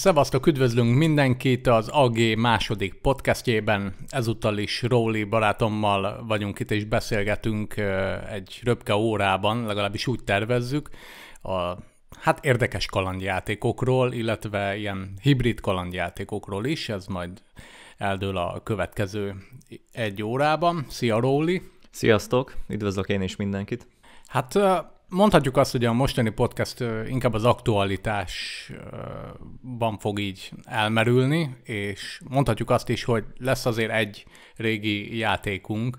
Szevasztok, üdvözlünk mindenkit az AG második podcastjében. Ezúttal is Róli barátommal vagyunk itt, és beszélgetünk egy röpke órában, legalábbis úgy tervezzük, a hát érdekes kalandjátékokról, illetve ilyen hibrid kalandjátékokról is, ez majd eldől a következő egy órában. Szia Róli! Sziasztok, üdvözlök én is mindenkit! Hát Mondhatjuk azt, hogy a mostani podcast inkább az aktualitásban fog így elmerülni, és mondhatjuk azt is, hogy lesz azért egy régi játékunk,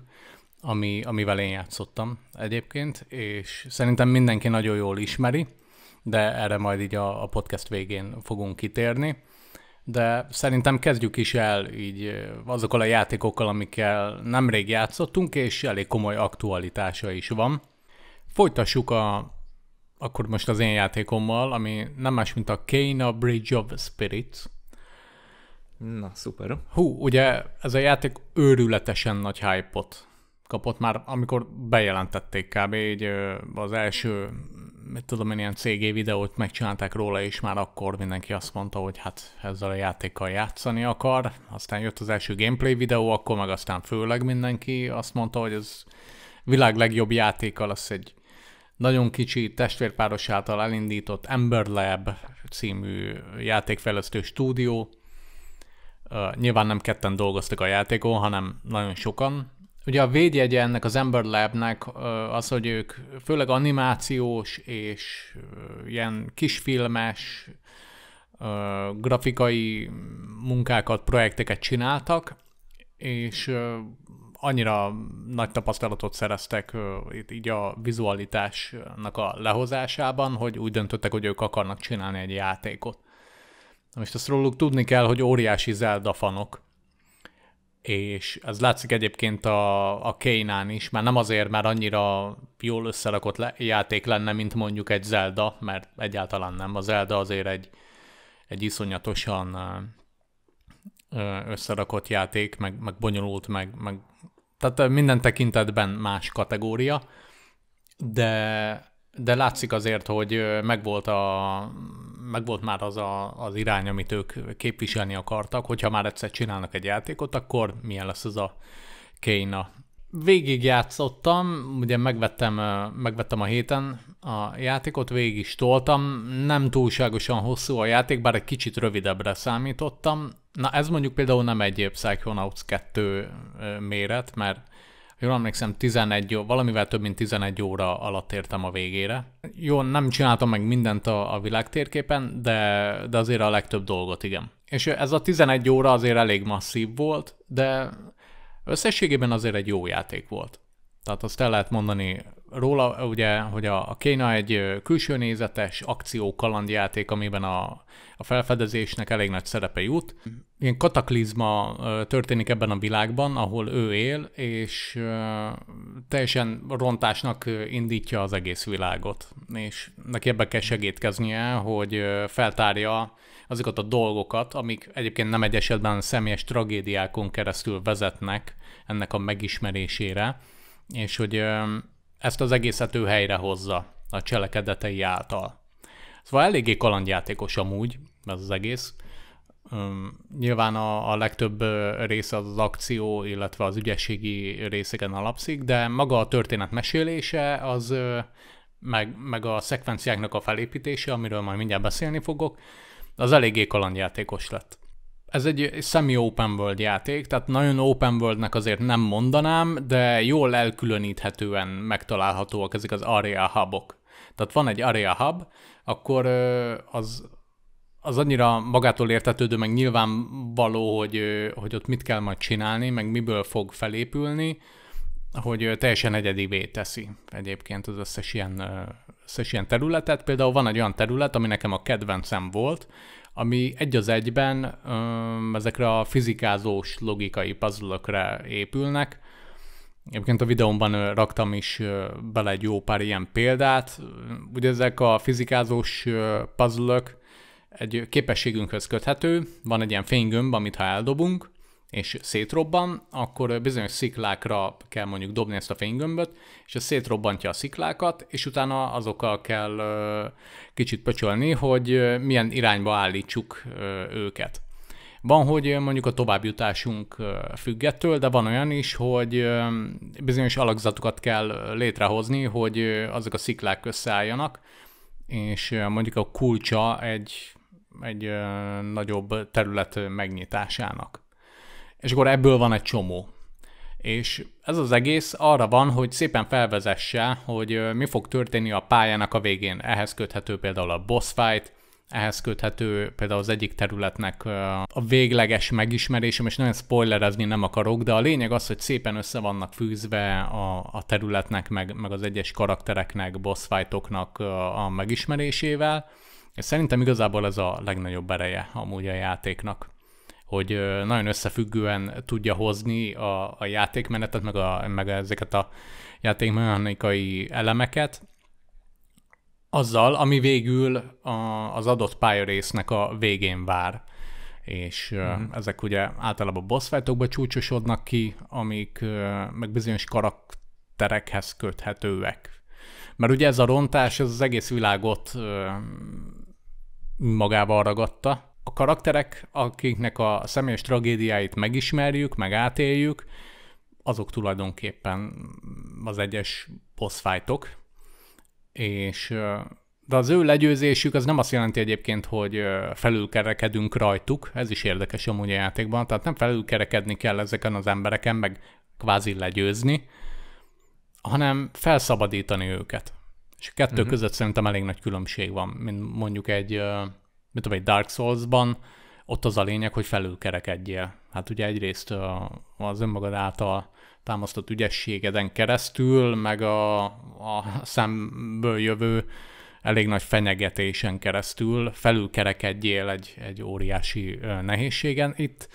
ami, amivel én játszottam egyébként, és szerintem mindenki nagyon jól ismeri, de erre majd így a, a podcast végén fogunk kitérni. De szerintem kezdjük is el így azokkal a játékokkal, amikkel nemrég játszottunk, és elég komoly aktualitása is van. Folytassuk a, akkor most az én játékommal, ami nem más, mint a a Bridge of Spirits. Na, szuper. Hú, ugye ez a játék őrületesen nagy hype kapott már, amikor bejelentették kb. Így az első, mit tudom én, ilyen CG videót megcsinálták róla, és már akkor mindenki azt mondta, hogy hát ezzel a játékkal játszani akar. Aztán jött az első gameplay videó, akkor meg aztán főleg mindenki azt mondta, hogy ez világ legjobb játéka lesz egy nagyon kicsi testvérpáros által elindított Ember Lab című játékfejlesztő stúdió. Uh, nyilván nem ketten dolgoztak a játékon, hanem nagyon sokan. Ugye a védjegye ennek az Ember Labnek uh, az, hogy ők főleg animációs és uh, ilyen kisfilmes grafikai munkákat, projekteket csináltak, és annyira nagy tapasztalatot szereztek így a vizualitásnak a lehozásában, hogy úgy döntöttek, hogy ők akarnak csinálni egy játékot. Most azt róluk tudni kell, hogy óriási Zelda fanok, és ez látszik egyébként a, a Kénán is, már nem azért, mert annyira jól összerakott le, játék lenne, mint mondjuk egy Zelda, mert egyáltalán nem. A Zelda azért egy, egy iszonyatosan összerakott játék, meg, meg bonyolult, meg, meg tehát minden tekintetben más kategória, de, de látszik azért, hogy megvolt, a, megvolt már az a, az irány, amit ők képviselni akartak, hogyha már egyszer csinálnak egy játékot, akkor milyen lesz ez a Kane a végig játszottam, ugye megvettem, megvettem a héten a játékot, végig is toltam, nem túlságosan hosszú a játék, bár egy kicsit rövidebbre számítottam. Na ez mondjuk például nem egy Psychonauts 2 méret, mert jól emlékszem, 11, valamivel több mint 11 óra alatt értem a végére. Jó, nem csináltam meg mindent a, a világ térképen, de, de azért a legtöbb dolgot, igen. És ez a 11 óra azért elég masszív volt, de Összességében azért egy jó játék volt. Tehát azt el lehet mondani róla, ugye, hogy a, Kéna egy külső nézetes akció kalandjáték, amiben a, a felfedezésnek elég nagy szerepe jut. Ilyen kataklizma történik ebben a világban, ahol ő él, és teljesen rontásnak indítja az egész világot. És neki ebbe kell segítkeznie, hogy feltárja azokat a dolgokat, amik egyébként nem egy esetben személyes tragédiákon keresztül vezetnek ennek a megismerésére, és hogy ezt az egészet ő helyre hozza a cselekedetei által. Szóval eléggé kalandjátékos amúgy ez az egész. Nyilván a, a legtöbb része az, az akció, illetve az ügyességi részeken alapszik, de maga a történet mesélése az meg, meg a szekvenciáknak a felépítése, amiről majd mindjárt beszélni fogok, az eléggé kalandjátékos lett. Ez egy semi-open world játék, tehát nagyon open worldnek azért nem mondanám, de jól elkülöníthetően megtalálhatóak ezek az area hubok. Tehát van egy area hub, akkor az, az annyira magától értetődő, meg nyilvánvaló, hogy, hogy ott mit kell majd csinálni, meg miből fog felépülni, hogy teljesen egyedivé teszi egyébként az összes ilyen összes ilyen területet. Például van egy olyan terület, ami nekem a kedvencem volt, ami egy az egyben öm, ezekre a fizikázós logikai puzzle épülnek. Egyébként a videómban raktam is bele egy jó pár ilyen példát. Ugye ezek a fizikázós puzzle egy képességünkhöz köthető, van egy ilyen fénygömb, amit ha eldobunk, és szétrobban, akkor bizonyos sziklákra kell mondjuk dobni ezt a fénygömböt, és ez szétrobbantja a sziklákat, és utána azokkal kell kicsit pöcsölni, hogy milyen irányba állítsuk őket. Van, hogy mondjuk a továbbjutásunk függettől, de van olyan is, hogy bizonyos alakzatokat kell létrehozni, hogy azok a sziklák összeálljanak, és mondjuk a kulcsa egy, egy nagyobb terület megnyitásának. És akkor ebből van egy csomó. És ez az egész arra van, hogy szépen felvezesse, hogy mi fog történni a pályának a végén. Ehhez köthető például a boss fight, ehhez köthető például az egyik területnek a végleges megismerésem, és nagyon spoilerezni nem akarok, de a lényeg az, hogy szépen össze vannak fűzve a, a területnek, meg, meg az egyes karaktereknek, boss fightoknak a megismerésével, és szerintem igazából ez a legnagyobb ereje amúgy a játéknak hogy nagyon összefüggően tudja hozni a, a játékmenetet, meg, a, meg ezeket a játékmechanikai elemeket, azzal, ami végül a, az adott pályarésznek a végén vár. És mm-hmm. ezek ugye általában boss fightokba csúcsosodnak ki, amik meg bizonyos karakterekhez köthetőek. Mert ugye ez a rontás, ez az egész világot magával ragadta, a karakterek, akiknek a személyes tragédiáit megismerjük, meg átéljük, azok tulajdonképpen az egyes boss fight-ok. És de az ő legyőzésük az nem azt jelenti egyébként, hogy felülkerekedünk rajtuk, ez is érdekes amúgy a játékban, tehát nem felülkerekedni kell ezeken az embereken, meg kvázi legyőzni, hanem felszabadítani őket. És a kettő uh-huh. között szerintem elég nagy különbség van, mint mondjuk egy mit tudom, egy Dark Souls-ban, ott az a lényeg, hogy felülkerekedjél. Hát ugye egyrészt az önmagad által támasztott ügyességeden keresztül, meg a, a szemből jövő elég nagy fenyegetésen keresztül felülkerekedjél egy, egy óriási nehézségen. Itt,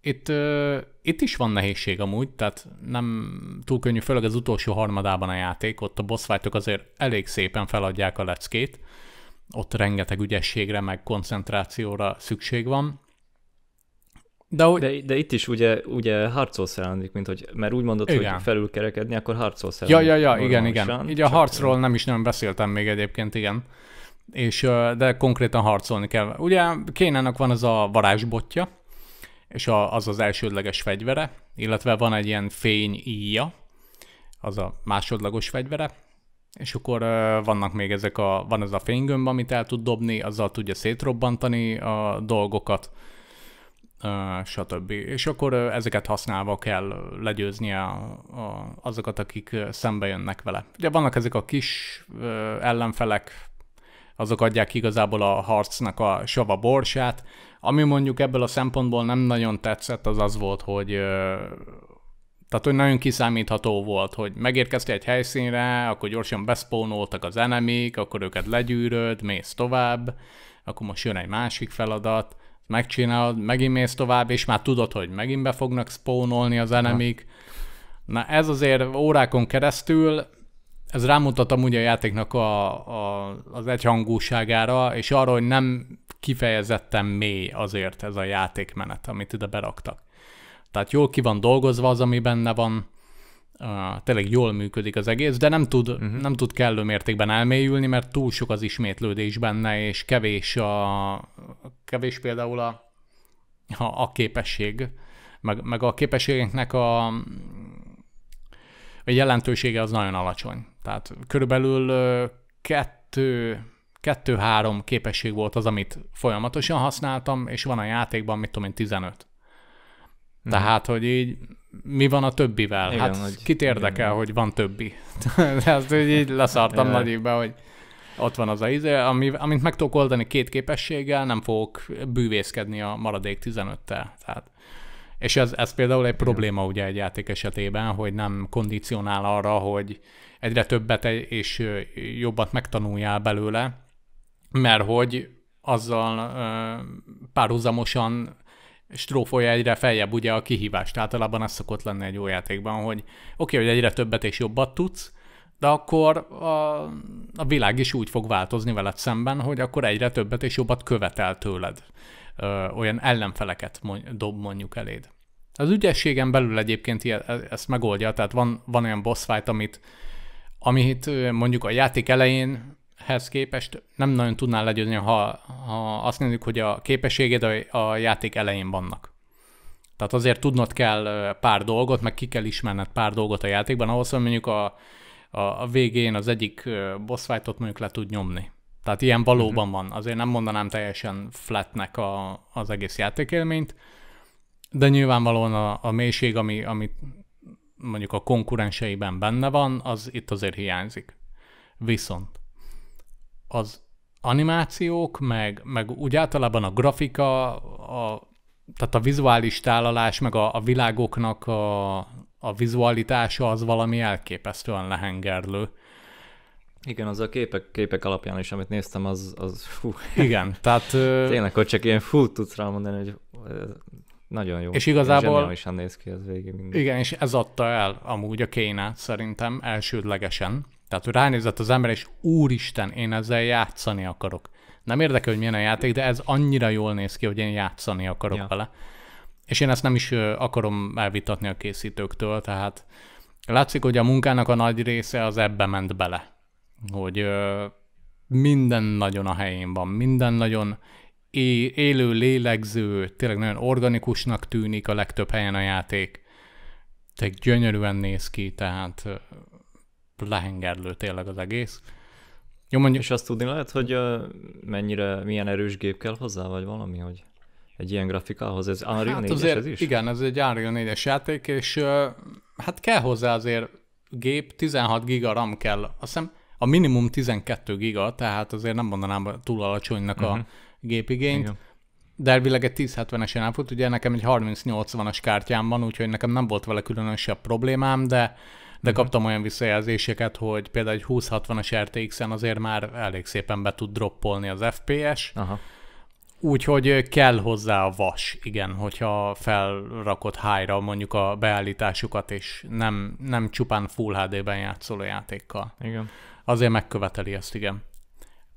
itt, itt is van nehézség amúgy, tehát nem túl könnyű, főleg az utolsó harmadában a játék, ott a boss azért elég szépen feladják a leckét, ott rengeteg ügyességre, meg koncentrációra szükség van. De, de, de itt is ugye, ugye harcolsz ellenük, mint hogy, mert úgy mondod, igen. hogy felülkerekedni, akkor harcolsz Ja, ja, ja, igen, igen. Így a harcról nem is nem beszéltem még egyébként, igen. És, de konkrétan harcolni kell. Ugye Kénának van az a varázsbotja, és a, az az elsődleges fegyvere, illetve van egy ilyen fény íja, az a másodlagos fegyvere, és akkor uh, vannak még ezek a, van ez a fénygömb, amit el tud dobni, azzal tudja szétrobbantani a dolgokat, uh, stb. És akkor uh, ezeket használva kell legyőznie a, a, azokat, akik szembe jönnek vele. Ugye vannak ezek a kis uh, ellenfelek, azok adják igazából a harcnak a sava borsát. Ami mondjuk ebből a szempontból nem nagyon tetszett, az az volt, hogy tehát, hogy nagyon kiszámítható volt, hogy megérkeztél egy helyszínre, akkor gyorsan beszpónoltak az enemik, akkor őket legyűröd, mész tovább, akkor most jön egy másik feladat, megcsinálod, megint mész tovább, és már tudod, hogy megint be fognak spónolni az enemik. Na ez azért órákon keresztül, ez rámutatom amúgy a játéknak a, a, az egyhangúságára, és arra, hogy nem kifejezetten mély azért ez a játékmenet, amit ide beraktak. Tehát jól ki van dolgozva az, ami benne van, uh, tényleg jól működik az egész, de nem tud, uh-huh. nem tud kellő mértékben elmélyülni, mert túl sok az ismétlődés benne, és kevés, a, kevés például a, a, a képesség, meg, meg a képességeknek a, a jelentősége az nagyon alacsony. Tehát körülbelül kettő, kettő-három képesség volt az, amit folyamatosan használtam, és van a játékban, mit tudom én, 15. Mhm. Tehát, hogy így mi van a többivel? Igen, hát hogy, kit érdekel, igen. hogy van többi? De azt hát, hogy így leszartam nagy hogy ott van az a izé, ami, amit meg tudok oldani két képességgel, nem fogok bűvészkedni a maradék 15-tel. Tehát, és ez, ez például egy probléma ugye egy játék esetében, hogy nem kondicionál arra, hogy egyre többet és jobbat megtanuljál belőle, mert hogy azzal párhuzamosan strófolja egyre feljebb ugye a kihívást. Általában az szokott lenni egy jó játékban, hogy oké, okay, hogy egyre többet és jobbat tudsz, de akkor a, a világ is úgy fog változni veled szemben, hogy akkor egyre többet és jobbat követel tőled. Ö, olyan ellenfeleket mond, dob mondjuk eléd. Az ügyességen belül egyébként e, ezt megoldja, tehát van, van olyan boss fight, amit, amit mondjuk a játék elején hez képest nem nagyon tudnál legyőzni, ha, ha azt nézzük, hogy a képességed a, a játék elején vannak. Tehát azért tudnod kell pár dolgot, meg ki kell ismerned pár dolgot a játékban, ahhoz, hogy mondjuk a, a, a végén az egyik boss fightot mondjuk le tud nyomni. Tehát ilyen mhm. valóban van. Azért nem mondanám teljesen flatnek a, az egész játékélményt, de nyilvánvalóan a, a mélység, ami, ami mondjuk a konkurenseiben benne van, az itt azért hiányzik. Viszont az animációk, meg, meg úgy általában a grafika, a, tehát a vizuális tálalás, meg a, a világoknak a, a vizualitása az valami elképesztően lehengerlő. Igen, az a képek, képek alapján is, amit néztem, az, az fú. Igen, tehát... Tényleg, hogy csak ilyen fú tudsz rá mondani, hogy nagyon jó. És igazából... néz ki az végig Igen, és ez adta el amúgy a kéne szerintem elsődlegesen, tehát, hogy ránézett az ember, és úristen, én ezzel játszani akarok. Nem érdekel, hogy milyen a játék, de ez annyira jól néz ki, hogy én játszani akarok ja. vele. És én ezt nem is akarom elvitatni a készítőktől, tehát látszik, hogy a munkának a nagy része az ebbe ment bele. Hogy minden nagyon a helyén van, minden nagyon élő, lélegző, tényleg nagyon organikusnak tűnik a legtöbb helyen a játék. Tehát gyönyörűen néz ki, tehát lehengerlő tényleg az egész. Jó, mondjuk... És azt tudni lehet, hogy mennyire, milyen erős gép kell hozzá, vagy valami, hogy egy ilyen grafikához, ez Unreal hát 4 azért, ez is? Igen, ez egy Unreal 4 játék, és hát kell hozzá azért gép, 16 giga RAM kell, azt hiszem a minimum 12 giga, tehát azért nem mondanám túl alacsonynak uh-huh. a mhm. gépigényt, igen. de elvileg egy 1070-esen elfut, ugye nekem egy 3080-as kártyám van, úgyhogy nekem nem volt vele különösebb problémám, de de kaptam olyan visszajelzéseket, hogy például egy 60 as RTX-en azért már elég szépen be tud droppolni az FPS, Aha. Úgyhogy kell hozzá a vas, igen, hogyha felrakott hájra mondjuk a beállításukat, és nem, nem csupán Full HD-ben játszol a játékkal. Igen. Azért megköveteli ezt, igen.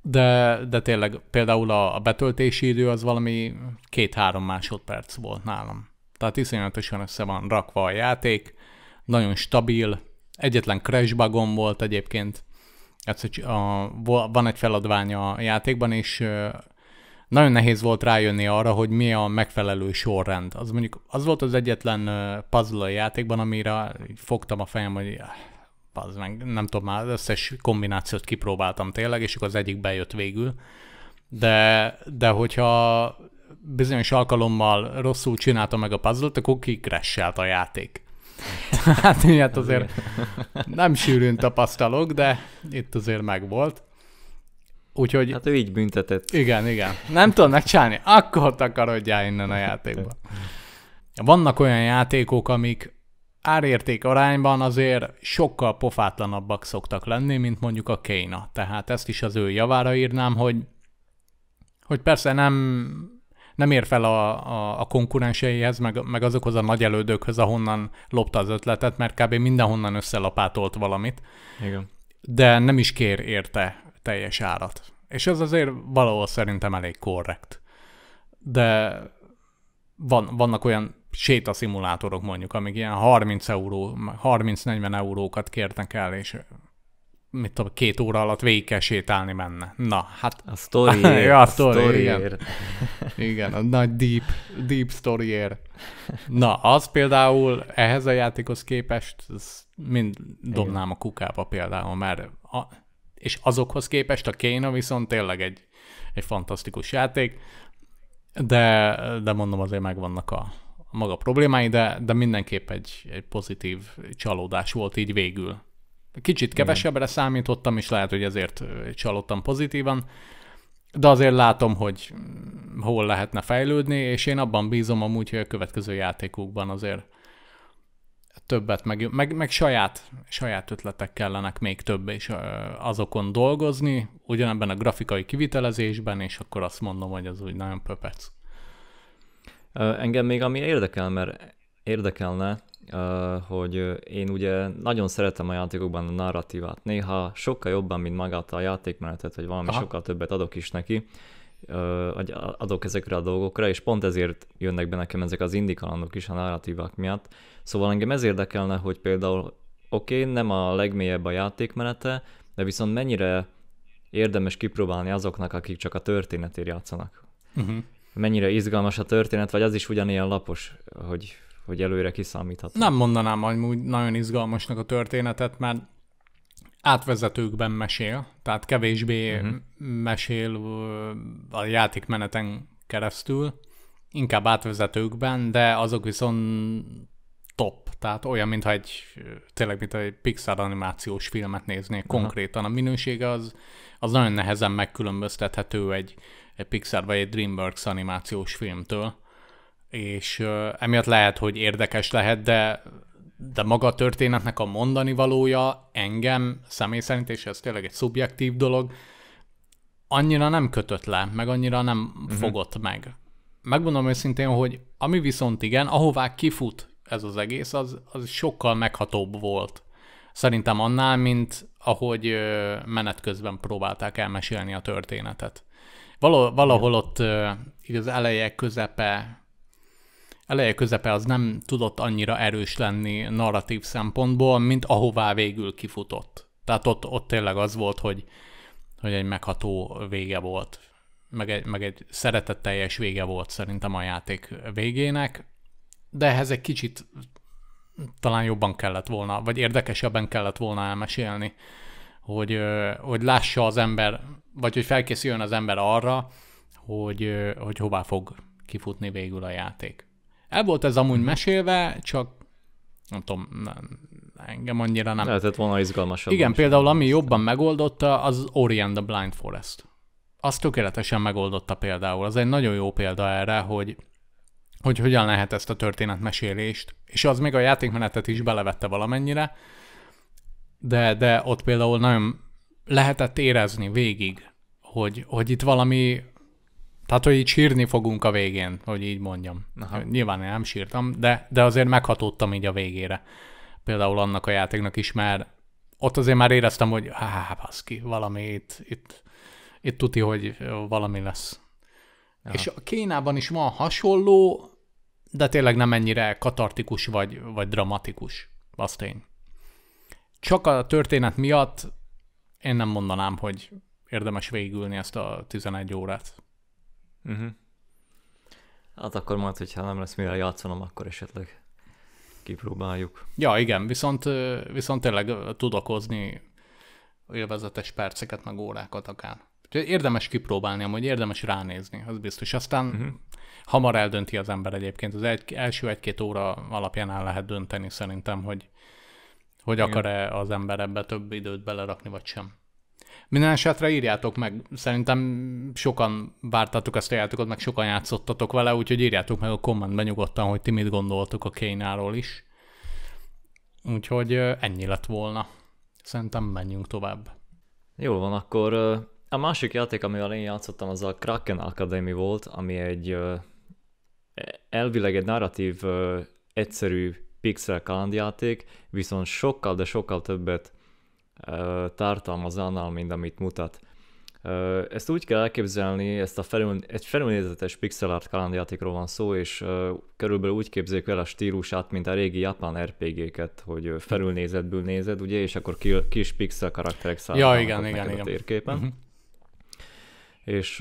De, de tényleg például a, a betöltési idő az valami két-három másodperc volt nálam. Tehát iszonyatosan össze van rakva a játék, nagyon stabil, Egyetlen crash bugom volt egyébként. Ez, a, a, van egy feladvány a játékban, és nagyon nehéz volt rájönni arra, hogy mi a megfelelő sorrend. Az mondjuk az volt az egyetlen puzzle játékban, amire fogtam a fejem, hogy ah, az meg, nem tudom, már összes kombinációt kipróbáltam tényleg, és akkor az egyik bejött végül. De, de hogyha bizonyos alkalommal rosszul csinálta meg a puzzle-t, akkor kikresselt a játék. hát, hát azért nem sűrűn tapasztalok, de itt azért megvolt. Úgyhogy... Hát ő így büntetett. Igen, igen. Nem tudom megcsinálni. Akkor takarodjál innen a játékba. Vannak olyan játékok, amik árérték arányban azért sokkal pofátlanabbak szoktak lenni, mint mondjuk a Kéna. Tehát ezt is az ő javára írnám, hogy, hogy persze nem nem ér fel a, a, a konkurenseihez, meg, meg azokhoz a nagy elődökhöz, ahonnan lopta az ötletet, mert kb. mindenhonnan összelapátolt valamit. Igen. De nem is kér érte teljes árat. És ez azért valahol szerintem elég korrekt. De van, vannak olyan sétaszimulátorok mondjuk, amik ilyen 30 euró, 30-40 eurókat kértek el, és mit tudom, két óra alatt végig kell sétálni menne. Na, hát... A sztoriért. ja, a sztoriért. Igen. igen, a nagy deep, deep sztoriért. Na, az például ehhez a játékhoz képest mind dobnám a kukába például, mert a, és azokhoz képest a Kéna viszont tényleg egy, egy fantasztikus játék, de, de mondom azért megvannak a, a maga problémái, de, de mindenképp egy, egy pozitív csalódás volt így végül. Kicsit kevesebbre számítottam, és lehet, hogy ezért csalódtam pozitívan, de azért látom, hogy mm, hol lehetne fejlődni, és én abban bízom amúgy, hogy a következő játékukban azért többet, meg, meg, meg saját, saját ötletek kellenek még több, és azokon dolgozni, ugyanebben a grafikai kivitelezésben, és akkor azt mondom, hogy az úgy nagyon pöpec. Engem még ami érdekel, mert érdekelne, hogy én ugye nagyon szeretem a játékokban a narratívát. Néha sokkal jobban, mint magát a játékmenetet, hogy valami Aha. sokkal többet adok is neki, adok ezekre a dolgokra, és pont ezért jönnek be nekem ezek az indikalandok is a narratívák miatt. Szóval engem ez érdekelne, hogy például oké, okay, nem a legmélyebb a játékmenete, de viszont mennyire érdemes kipróbálni azoknak, akik csak a történetért játszanak. Uh-huh. Mennyire izgalmas a történet, vagy az is ugyanilyen lapos, hogy vagy előre kiszámítható. Nem mondanám amúgy nagyon izgalmasnak a történetet, mert átvezetőkben mesél, tehát kevésbé uh-huh. mesél a játékmeneten keresztül, inkább átvezetőkben, de azok viszont top, tehát olyan, mintha egy, tényleg, mint egy Pixar animációs filmet néznék konkrétan. A minősége az, az nagyon nehezen megkülönböztethető egy, egy Pixar vagy egy DreamWorks animációs filmtől és emiatt lehet, hogy érdekes lehet, de, de maga a történetnek a mondani valója engem személy szerint, és ez tényleg egy szubjektív dolog, annyira nem kötött le, meg annyira nem uh-huh. fogott meg. Megmondom őszintén, hogy ami viszont igen, ahová kifut ez az egész, az, az sokkal meghatóbb volt. Szerintem annál, mint ahogy menet közben próbálták elmesélni a történetet. valahol ott így az eleje, közepe, eleje közepe az nem tudott annyira erős lenni narratív szempontból, mint ahová végül kifutott. Tehát ott, ott tényleg az volt, hogy, hogy egy megható vége volt, meg egy, meg egy szeretetteljes vége volt szerintem a játék végének, de ehhez egy kicsit talán jobban kellett volna, vagy érdekesebben kellett volna elmesélni, hogy, hogy lássa az ember, vagy hogy felkészüljön az ember arra, hogy, hogy hová fog kifutni végül a játék. El volt ez amúgy mesélve, csak nem tudom, nem, engem annyira nem. Lehetett volna izgalmasabb. Igen, például ami jobban megoldotta, az Orient the Blind Forest. Azt tökéletesen megoldotta például. Az egy nagyon jó példa erre, hogy hogy hogyan lehet ezt a történetmesélést, és az még a játékmenetet is belevette valamennyire, de, de ott például nagyon lehetett érezni végig, hogy, hogy itt valami tehát, hogy így sírni fogunk a végén, hogy így mondjam. Aha. Nyilván én nem sírtam, de, de azért meghatódtam így a végére. Például annak a játéknak is, mert ott azért már éreztem, hogy há, baszki, valami itt, itt, itt tuti, hogy valami lesz. Aha. És a Kínában is van hasonló, de tényleg nem ennyire katartikus vagy, vagy dramatikus. azt én. Csak a történet miatt én nem mondanám, hogy érdemes végülni ezt a 11 órát. Uh-huh. Hát akkor majd, hogyha nem lesz mivel játszanom, akkor esetleg kipróbáljuk. Ja, igen, viszont, viszont tényleg tud okozni élvezetes perceket, meg órákat akár. Úgyhogy érdemes kipróbálni, amúgy érdemes ránézni, az biztos. Aztán uh-huh. hamar eldönti az ember egyébként. Az egy, első egy-két óra alapján el lehet dönteni szerintem, hogy, hogy akar-e az ember ebbe több időt belerakni, vagy sem. Minden esetre írjátok meg, szerintem sokan vártátok ezt a játékot, meg sokan játszottatok vele, úgyhogy írjátok meg a kommentben nyugodtan, hogy ti mit gondoltok a Kénáról is. Úgyhogy ennyi lett volna. Szerintem menjünk tovább. jó van, akkor a másik játék, amivel én játszottam, az a Kraken Academy volt, ami egy elvileg egy narratív, egyszerű pixel kalandjáték, viszont sokkal, de sokkal többet tartalmaz annál, mint amit mutat. Ezt úgy kell elképzelni, ezt a felül, egy felülnézetes pixel art kalandjátékról van szó, és körülbelül úgy képzeljük el a stílusát, mint a régi japán RPG-ket, er hogy felülnézetből nézed, ugye, és akkor kis pixel karakterek szállnak ja, igen, igen, igen. a térképen. Uh-huh. És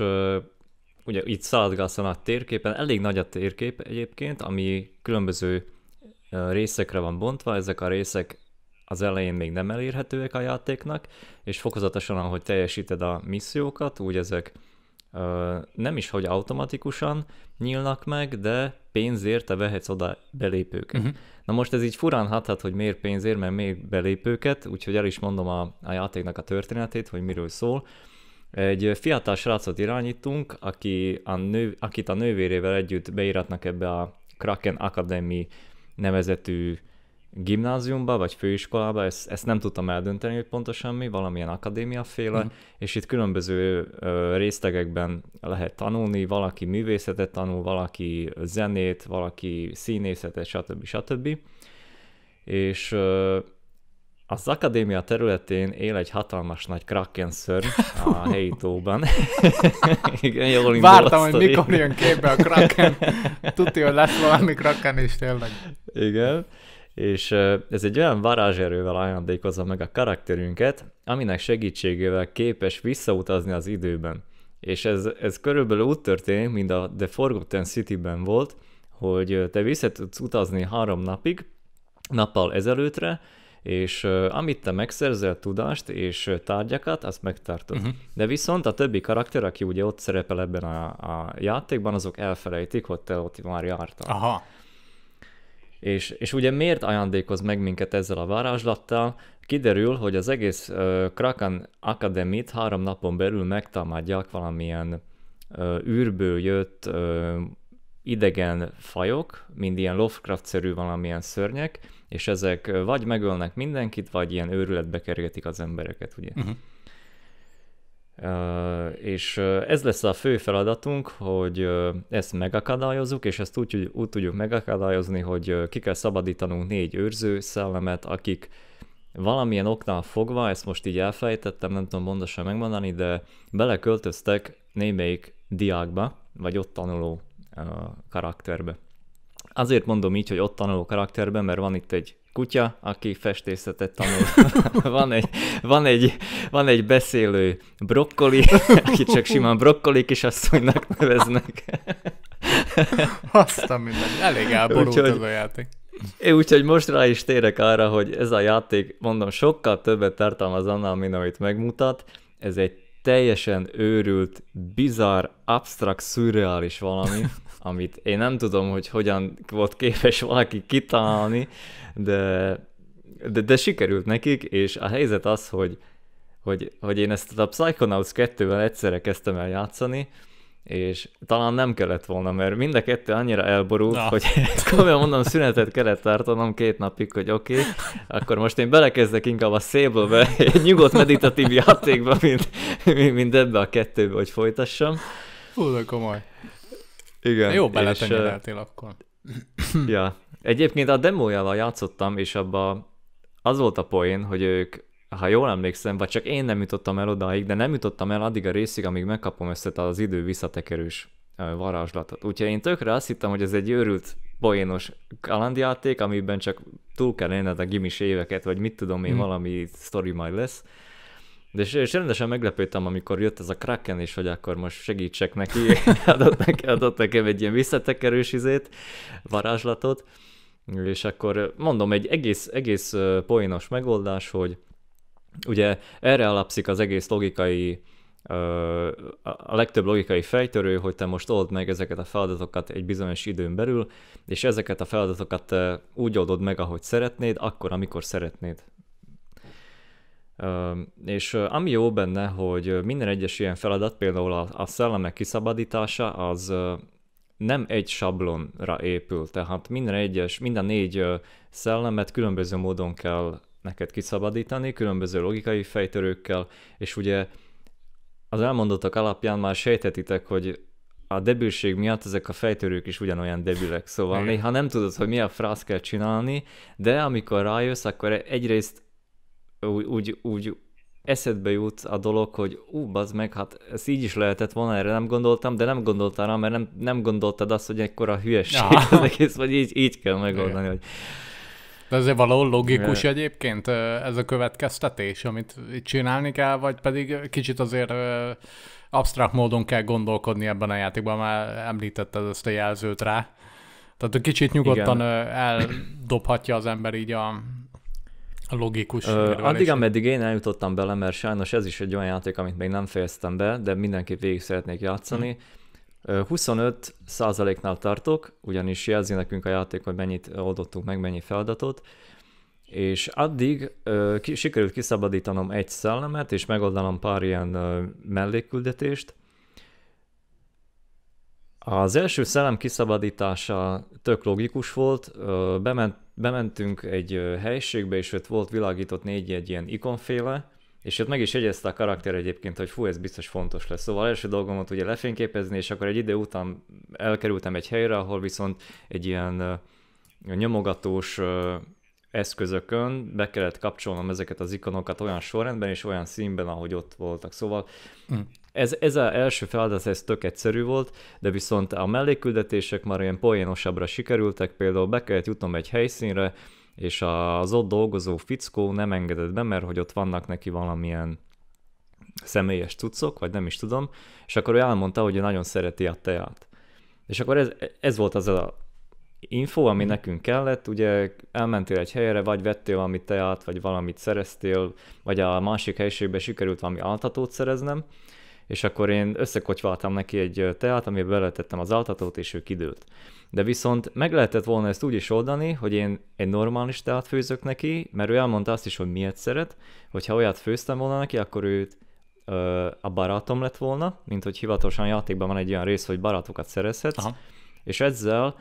ugye itt szaladgálsz a nagy térképen, elég nagy a térkép egyébként, ami különböző részekre van bontva, ezek a részek az elején még nem elérhetőek a játéknak, és fokozatosan, ahogy teljesíted a missziókat, úgy ezek ö, nem is, hogy automatikusan nyílnak meg, de pénzért te vehetsz oda belépőket. Uh-huh. Na most ez így furán hathat, hogy miért pénzért, mert miért belépőket, úgyhogy el is mondom a, a játéknak a történetét, hogy miről szól. Egy fiatal srácot irányítunk, aki a nő, akit a nővérével együtt beiratnak ebbe a Kraken Academy nevezetű gimnáziumba vagy főiskolába, ezt, ezt nem tudtam eldönteni, hogy pontosan mi, valamilyen akadémiaféle, mm. és itt különböző ö, résztegekben lehet tanulni, valaki művészetet tanul, valaki zenét, valaki színészetet, stb. stb. És ö, az akadémia területén él egy hatalmas nagy kraken szörny a helyi tóban. Igen, jól indul Vártam, hogy mikor jön képbe a kraken. Tudja, hogy lesz valami kraken is tényleg. Igen és ez egy olyan varázserővel ajándékozza meg a karakterünket, aminek segítségével képes visszautazni az időben. És ez, ez körülbelül úgy történik, mint a The Forgotten City-ben volt, hogy te vissza tudsz utazni három napig, nappal ezelőttre, és uh, amit te megszerzel tudást és tárgyakat, azt megtartod. Uh-huh. De viszont a többi karakter, aki ugye ott szerepel ebben a, a játékban, azok elfelejtik, hogy te ott már jártál. Aha. És, és ugye miért ajándékoz meg minket ezzel a varázslattal? Kiderül, hogy az egész ö, Kraken academy három napon belül megtámadják valamilyen ö, űrből jött ö, idegen fajok, mind ilyen Lovecraft-szerű valamilyen szörnyek, és ezek vagy megölnek mindenkit, vagy ilyen őrületbe kergetik az embereket, ugye? Uh-huh és ez lesz a fő feladatunk, hogy ezt megakadályozzuk, és ezt úgy, úgy tudjuk megakadályozni, hogy ki kell szabadítanunk négy őrző szellemet, akik valamilyen oknál fogva, ezt most így elfejtettem, nem tudom pontosan megmondani, de beleköltöztek némelyik diákba, vagy ott tanuló karakterbe. Azért mondom így, hogy ott tanuló karakterben, mert van itt egy kutya, aki festészetet tanul. van, egy, van, egy, van egy beszélő brokkoli, aki csak simán brokkoli kisasszonynak neveznek. a mindegy, elég elborult úgyhogy, ez a játék. Úgyhogy most rá is térek arra, hogy ez a játék, mondom, sokkal többet tartalmaz annál, mint amit megmutat. Ez egy teljesen őrült, bizarr, absztrakt, szürreális valami. amit én nem tudom, hogy hogyan volt képes valaki kitalálni, de, de, de sikerült nekik, és a helyzet az, hogy, hogy, hogy én ezt a Psychonauts 2-vel egyszerre kezdtem el játszani, és talán nem kellett volna, mert mind a kettő annyira elborult, Na. hogy komolyan mondom, szünetet kellett tartanom két napig, hogy oké, okay, akkor most én belekezdek inkább a széblbe egy nyugodt meditatív játékba, mint, mint ebbe a kettőbe, hogy folytassam. Fú, de komoly. Igen. Jó beletenyereltél akkor. ja. Egyébként a demójával játszottam, és abba az volt a poén, hogy ők, ha jól emlékszem, vagy csak én nem jutottam el odáig, de nem jutottam el addig a részig, amíg megkapom ezt az idő visszatekerős varázslatot. Úgyhogy én tökre azt hittem, hogy ez egy őrült poénos kalandjáték, amiben csak túl kell élned a gimis éveket, vagy mit tudom én, hmm. valami story majd lesz. De és, és rendesen meglepődtem, amikor jött ez a Kraken, és hogy akkor most segítsek neki, adott, nekem, adott nekem egy ilyen visszatekerős izét, varázslatot, és akkor eh, mondom, egy egész, egész eh, poénos megoldás, hogy ugye erre alapszik az egész logikai eh, a legtöbb logikai fejtörő, hogy te most old meg ezeket a feladatokat egy bizonyos időn belül, és ezeket a feladatokat úgy oldod meg, ahogy szeretnéd, akkor, amikor szeretnéd. És ami jó benne, hogy minden egyes ilyen feladat, például a, szellemek kiszabadítása, az nem egy sablonra épül, tehát minden egyes, minden négy szellemet különböző módon kell neked kiszabadítani, különböző logikai fejtörőkkel, és ugye az elmondottak alapján már sejtetitek, hogy a debülség miatt ezek a fejtörők is ugyanolyan debilek, szóval néha nem tudod, hogy mi a frász kell csinálni, de amikor rájössz, akkor egyrészt úgy, úgy, úgy eszedbe jut a dolog, hogy ú, bazd meg, hát ez így is lehetett volna, erre nem gondoltam, de nem gondoltál rá, mert nem, nem gondoltad azt, hogy ekkora hülyeség Aha. az egész, vagy így, így kell megoldani, hogy de azért valahol logikus yeah. egyébként ez a következtetés, amit csinálni kell, vagy pedig kicsit azért absztrakt módon kell gondolkodni ebben a játékban, már említetted ezt a jelzőt rá. Tehát kicsit nyugodtan Igen. eldobhatja az ember így a a logikus. Ö, addig, ameddig én eljutottam bele, mert sajnos ez is egy olyan játék, amit még nem fejeztem be, de mindenképp végig szeretnék játszani. Hmm. 25%-nál tartok, ugyanis jelzi nekünk a játék, hogy mennyit oldottunk meg, mennyi feladatot, és addig ö, ki, sikerült kiszabadítanom egy szellemet, és megoldanom pár ilyen ö, mellékküldetést. Az első szellem kiszabadítása tök logikus volt, ö, bement bementünk egy helyiségbe, és ott volt világított négy egy ilyen ikonféle, és ott meg is jegyezte a karakter egyébként, hogy fú, ez biztos fontos lesz. Szóval első dolgomat ugye lefényképezni, és akkor egy idő után elkerültem egy helyre, ahol viszont egy ilyen nyomogatós eszközökön be kellett kapcsolnom ezeket az ikonokat olyan sorrendben és olyan színben, ahogy ott voltak. Szóval mm. Ez, ez az első feladat, ez tök egyszerű volt, de viszont a melléküldetések már ilyen poénosabbra sikerültek, például be kellett jutnom egy helyszínre, és az ott dolgozó fickó nem engedett be, mert hogy ott vannak neki valamilyen személyes cuccok, vagy nem is tudom, és akkor ő elmondta, hogy ő nagyon szereti a teát. És akkor ez, ez volt az a info, ami mhm. nekünk kellett, ugye elmentél egy helyre, vagy vettél valami teát, vagy valamit szereztél, vagy a másik helyiségben sikerült valami altatót szereznem, és akkor én összekocsváltam neki egy teát, amiben beletettem az altatót, és ő kidőlt. De viszont meg lehetett volna ezt úgy is oldani, hogy én egy normális teát főzök neki, mert ő elmondta azt is, hogy miért szeret, hogyha olyat főztem volna neki, akkor őt ö, a barátom lett volna, mint hogy hivatalosan játékban van egy olyan rész, hogy barátokat szerezhetsz, Aha. és ezzel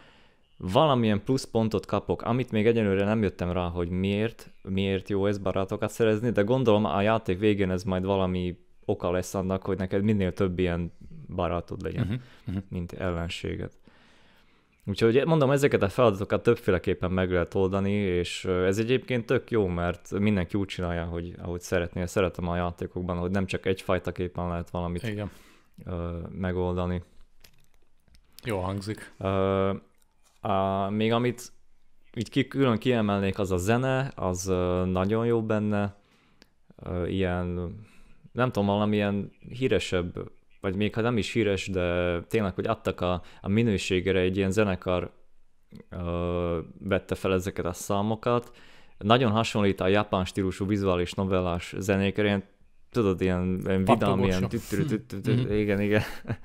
valamilyen plusz pontot kapok, amit még egyenlőre nem jöttem rá, hogy miért, miért jó ez barátokat szerezni, de gondolom a játék végén ez majd valami oka lesz annak, hogy neked minél több ilyen barátod legyen, uh-huh, uh-huh. mint ellenséget. Úgyhogy mondom, ezeket a feladatokat többféleképpen meg lehet oldani, és ez egyébként tök jó, mert mindenki úgy csinálja, hogy ahogy szeretné, Szeretem a játékokban, hogy nem csak egyfajta képen lehet valamit Igen. Ö, megoldani. Jó hangzik. Ö, a, még amit így ki, külön kiemelnék, az a zene, az nagyon jó benne, ö, ilyen nem tudom, valamilyen híresebb, vagy még ha nem is híres, de tényleg, hogy adtak a, a minőségére egy ilyen zenekar ö, vette fel ezeket a számokat. Nagyon hasonlít a japán stílusú vizuális novellás zenékre, ilyen, tudod, ilyen, ilyen vidám, ilyen hm. hm. igen, igen.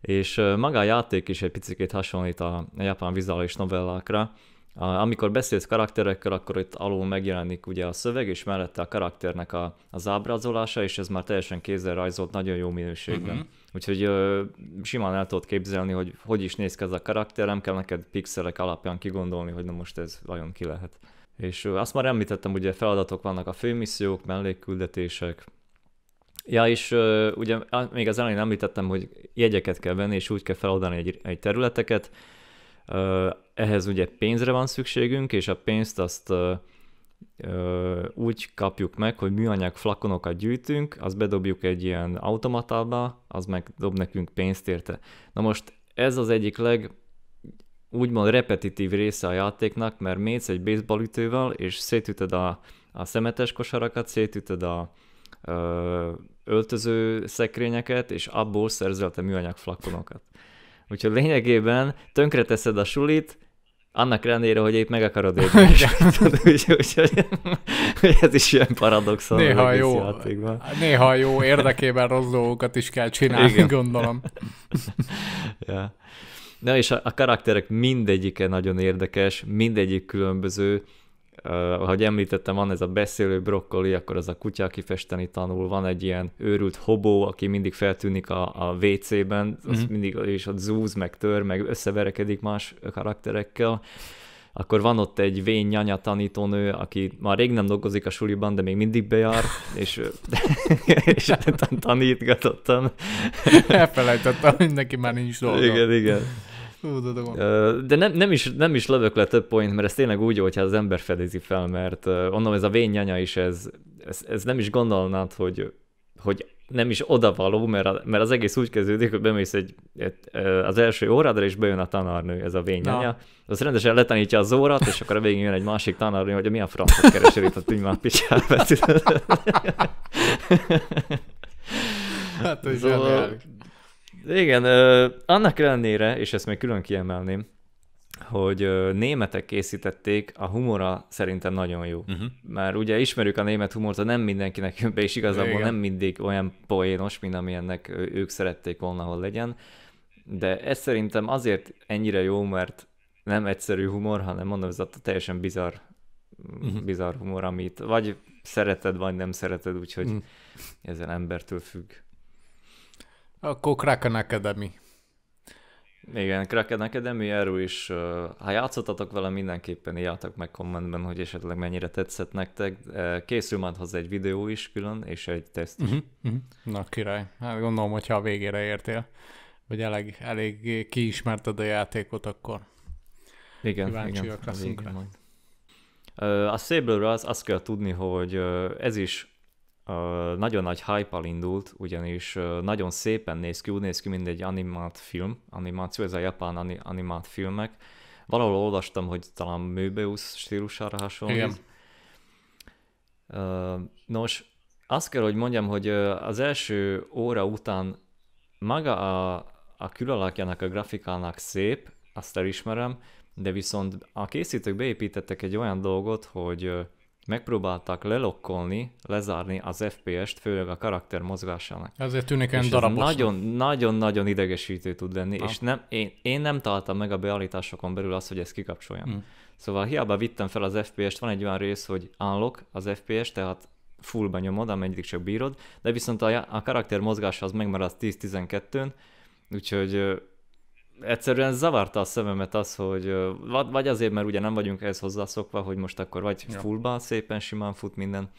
És maga a játék is egy picit hasonlít a japán vizuális novellákra, amikor beszélsz karakterekkel, akkor itt alul megjelenik ugye a szöveg, és mellette a karakternek a, az ábrázolása, és ez már teljesen kézzel rajzolt, nagyon jó minőségben. Uh-huh. Úgyhogy ö, simán el tudod képzelni, hogy hogy is néz ki ez a karakter, nem kell neked pixelek alapján kigondolni, hogy na most ez vajon ki lehet. És ö, azt már említettem, ugye feladatok vannak a főmissziók, mellékküldetések, Ja, és ö, ugye még az elején említettem, hogy jegyeket kell venni, és úgy kell feladani egy, egy területeket, ehhez ugye pénzre van szükségünk, és a pénzt azt ö, ö, úgy kapjuk meg, hogy műanyag flakonokat gyűjtünk, azt bedobjuk egy ilyen automatába, az meg dob nekünk pénzt érte. Na most ez az egyik leg úgymond repetitív része a játéknak, mert mész egy baseballütővel, és szétütöd a, a szemetes kosarakat, szétütöd a ö, öltöző szekrényeket, és abból szerzel te műanyag flakonokat. Úgyhogy lényegében tönkreteszed a sulit, annak ellenére, hogy épp meg akarod érni. Úgyhogy ez is ilyen paradoxon. Szóval néha jó, játékban. néha jó érdekében rossz dolgokat is kell csinálni, Igen. gondolom. ja. Na és a, a karakterek mindegyike nagyon érdekes, mindegyik különböző, ahogy említettem, van ez a beszélő brokkoli, akkor az a kutya, aki festeni tanul, van egy ilyen őrült hobó, aki mindig feltűnik a, a WC-ben, az mm-hmm. mindig és ott zúz, meg tör, meg összeverekedik más karakterekkel. Akkor van ott egy vén nyanya tanítónő, aki már rég nem dolgozik a suliban, de még mindig bejár, és, és tanítgatottan. Elfelejtettem, hogy neki már nincs dolga. Igen, igen de, nem, nem, is, nem is lövök le több point, mert ez tényleg úgy, hogyha az ember fedezi fel, mert onnan ez a vényanya is, ez, ez, ez nem is gondolnád, hogy, hogy nem is odavaló, mert, mert az egész úgy kezdődik, hogy bemész egy, az első órádra, és bejön a tanárnő, ez a vényanya. Az rendesen letanítja az órát, és akkor a végén jön egy másik tanárnő, hogy mi a francot keresel itt a tűnymán picsába. Hát, hogy szóval, igen, annak ellenére, és ezt még külön kiemelném, hogy németek készítették, a humora szerintem nagyon jó. Uh-huh. Már ugye ismerjük a német humort, de nem mindenkinek jön be, és igazából Igen. nem mindig olyan poénos, mint amilyennek ők szerették volna, hogy legyen. De ez szerintem azért ennyire jó, mert nem egyszerű humor, hanem mondom, ez a teljesen bizarr, uh-huh. bizarr humor, amit vagy szereted, vagy nem szereted, úgyhogy uh-huh. Mhm. ezen embertől függ. Akkor Kraken Academy. Igen, Kraken Academy, erről is, ha játszottatok vele, mindenképpen írjátok meg kommentben, hogy esetleg mennyire tetszett nektek. Készül már hozzá egy videó is külön, és egy teszt is. Uh-huh. Uh-huh. Na király, hát gondolom, hogyha a végére értél, vagy elég, elég kiismerted a játékot, akkor igen, kíváncsiak igen, leszünk rá. Majd. A sable az azt kell tudni, hogy ez is nagyon nagy hype indult, ugyanis nagyon szépen néz ki, úgy néz ki, mint egy animált film, animáció, ez a japán animált filmek. Valahol olvastam, hogy talán Möbius stílusára hasonlít. Igen. Nos, azt kell, hogy mondjam, hogy az első óra után maga a, a külalakjának, a grafikának szép, azt elismerem, de viszont a készítők beépítettek egy olyan dolgot, hogy megpróbálták lelokkolni, lezárni az FPS-t, főleg a karakter mozgásának. Ezért tűnik egy darabos. Nagyon-nagyon idegesítő tud lenni, és nem, én, én nem találtam meg a beállításokon belül azt, hogy ezt kikapcsoljam. Hm. Szóval hiába vittem fel az FPS-t, van egy olyan rész, hogy unlock az FPS, tehát fullban nyomod, ameddig csak bírod, de viszont a, a karakter mozgása az megmarad 10-12-n, úgyhogy egyszerűen zavarta a szememet az, hogy vagy azért, mert ugye nem vagyunk ehhez hozzászokva, hogy most akkor vagy ja. fullba szépen simán fut minden.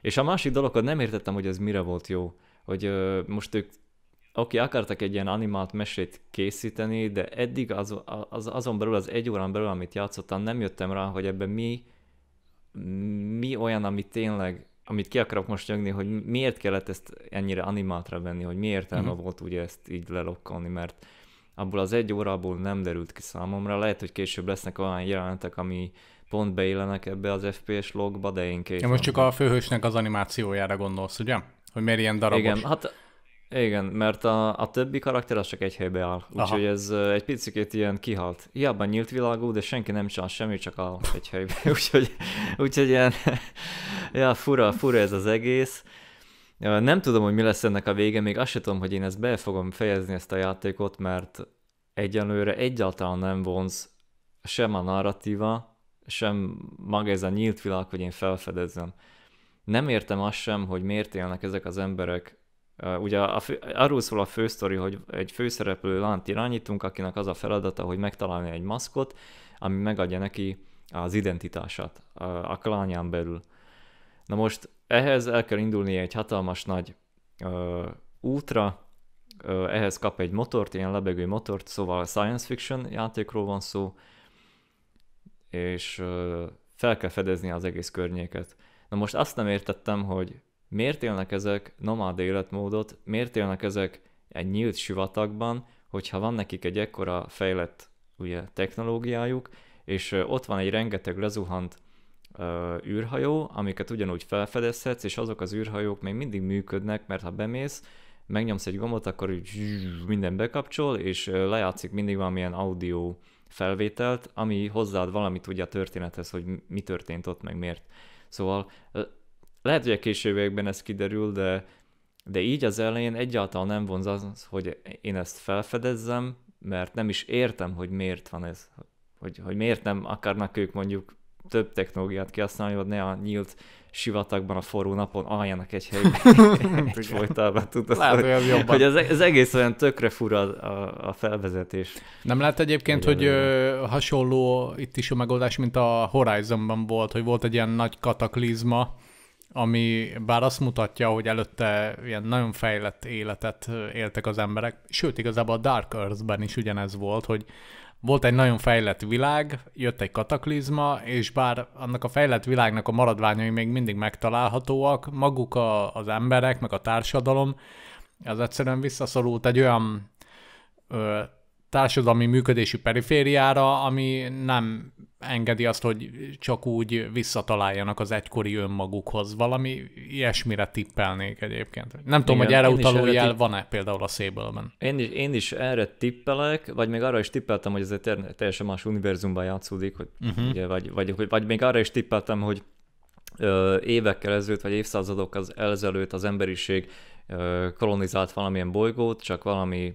És a másik dolog, nem értettem, hogy ez mire volt jó, hogy most ők oké, okay, akartak egy ilyen animált mesét készíteni, de eddig az, az, azon belül, az egy órán belül, amit játszottam, nem jöttem rá, hogy ebben mi, mi olyan, ami tényleg, amit ki akarok most nyögni, hogy miért kellett ezt ennyire animáltra venni, hogy mi értelme uh-huh. volt ugye ezt így lelokkolni, mert abból az egy órából nem derült ki számomra. Lehet, hogy később lesznek olyan jelenetek, ami pont beillenek ebbe az FPS logba, de én két. Ja, most csak a főhősnek az animációjára gondolsz, ugye? Hogy miért ilyen darabos? Igen, hát igen, mert a, a többi karakter az csak egy helybe áll, úgyhogy ez egy picit ilyen kihalt. Hiába nyílt világú, de senki nem csinál semmi csak áll egy helybe, úgyhogy, úgyhogy ilyen, ja, fura, fura ez az egész. Nem tudom, hogy mi lesz ennek a vége, még azt sem tudom, hogy én ezt be fogom fejezni ezt a játékot, mert egyenlőre egyáltalán nem vonz sem a narratíva, sem maga ez a nyílt világ, hogy én felfedezzem. Nem értem azt sem, hogy miért élnek ezek az emberek. Ugye a fő, arról szól a fősztori, hogy egy főszereplő lánt irányítunk, akinek az a feladata, hogy megtalálni egy maszkot, ami megadja neki az identitását a klányán belül. Na most ehhez el kell indulni egy hatalmas nagy ö, útra, ö, ehhez kap egy motort, ilyen lebegő motort, szóval science fiction játékról van szó, és ö, fel kell fedezni az egész környéket. Na most azt nem értettem, hogy miért élnek ezek nomád életmódot, miért élnek ezek egy nyílt sivatagban, hogyha van nekik egy ekkora fejlett ugye, technológiájuk, és ott van egy rengeteg lezuhant ö, űrhajó, amiket ugyanúgy felfedezhetsz, és azok az űrhajók még mindig működnek, mert ha bemész, megnyomsz egy gombot, akkor így minden bekapcsol, és lejátszik mindig valamilyen audio felvételt, ami hozzáad valamit ugye a történethez, hogy mi történt ott, meg miért. Szóval lehet, hogy a későbbiekben ez kiderül, de, de így az elején egyáltalán nem vonz az, hogy én ezt felfedezzem, mert nem is értem, hogy miért van ez, hogy, hogy miért nem akarnak ők mondjuk több technológiát kihasználni, hogy ne a nyílt sivatagban a forró napon aljanak egy helyben egyfolytában. Tudod, Lát, hogy, hogy, hogy ez, e- az egész olyan tökre fura a, a felvezetés. Nem lehet egyébként, hogy, hogy ö, hasonló itt is a megoldás, mint a Horizonban volt, hogy volt egy ilyen nagy kataklizma, ami bár azt mutatja, hogy előtte ilyen nagyon fejlett életet éltek az emberek, sőt igazából a Dark Earth-ben is ugyanez volt, hogy volt egy nagyon fejlett világ, jött egy kataklizma, és bár annak a fejlett világnak a maradványai még mindig megtalálhatóak, maguk a, az emberek, meg a társadalom, az egyszerűen visszaszorult egy olyan ö, társadalmi működésű perifériára, ami nem engedi azt, hogy csak úgy visszataláljanak az egykori önmagukhoz. Valami ilyesmire tippelnék egyébként. Nem Igen, tudom, hogy erre utaló erre jel tipp... van-e például a szébelben. Én is, én is erre tippelek, vagy még arra is tippeltem, hogy ez egy teljesen más univerzumban játszódik, hogy, uh-huh. ugye, vagy, vagy, vagy, vagy még arra is tippeltem, hogy ö, évekkel ezelőtt, vagy évszázadok az ezelőtt az emberiség ö, kolonizált valamilyen bolygót, csak valami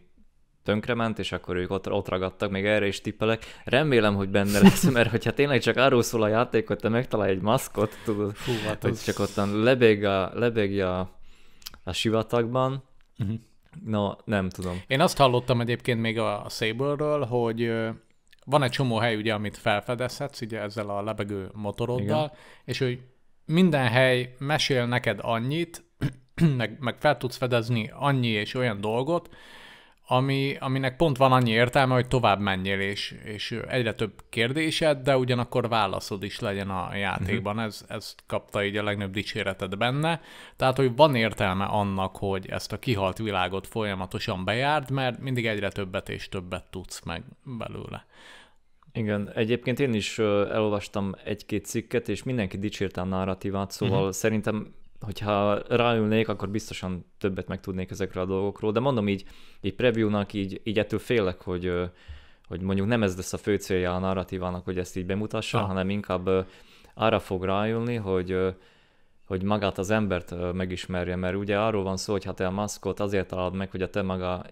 tönkrement, és akkor ők ott, ott ragadtak, még erre is tippelek. Remélem, hogy benne lesz, mert hogyha tényleg csak arról szól a játék, hogy te megtalálj egy maszkot, tudod, Hú, hát hogy az... csak ottan lebeg a, lebeg a, a sivatagban, uh-huh. no, nem tudom. Én azt hallottam egyébként még a, Sable-ről, hogy van egy csomó hely, ugye, amit felfedezhetsz, ugye ezzel a lebegő motoroddal, Igen. és hogy minden hely mesél neked annyit, meg, meg fel tudsz fedezni annyi és olyan dolgot, ami, aminek pont van annyi értelme, hogy tovább menjél, és, és egyre több kérdésed, de ugyanakkor válaszod is legyen a játékban. Uh-huh. Ez, ez kapta így a legnagyobb dicséretet benne. Tehát, hogy van értelme annak, hogy ezt a kihalt világot folyamatosan bejárd, mert mindig egyre többet és többet tudsz meg belőle. Igen, egyébként én is elolvastam egy-két cikket, és mindenki dicsérte a narratívát, szóval uh-huh. szerintem hogyha ráülnék, akkor biztosan többet megtudnék ezekről a dolgokról, de mondom így, így preview-nak így, így ettől félek, hogy, hogy mondjuk nem ez lesz a fő célja a narratívának, hogy ezt így bemutassa, ah. hanem inkább arra fog ráülni, hogy, hogy magát az embert megismerje, mert ugye arról van szó, hogy ha te a maszkot azért találod meg, hogy a te maga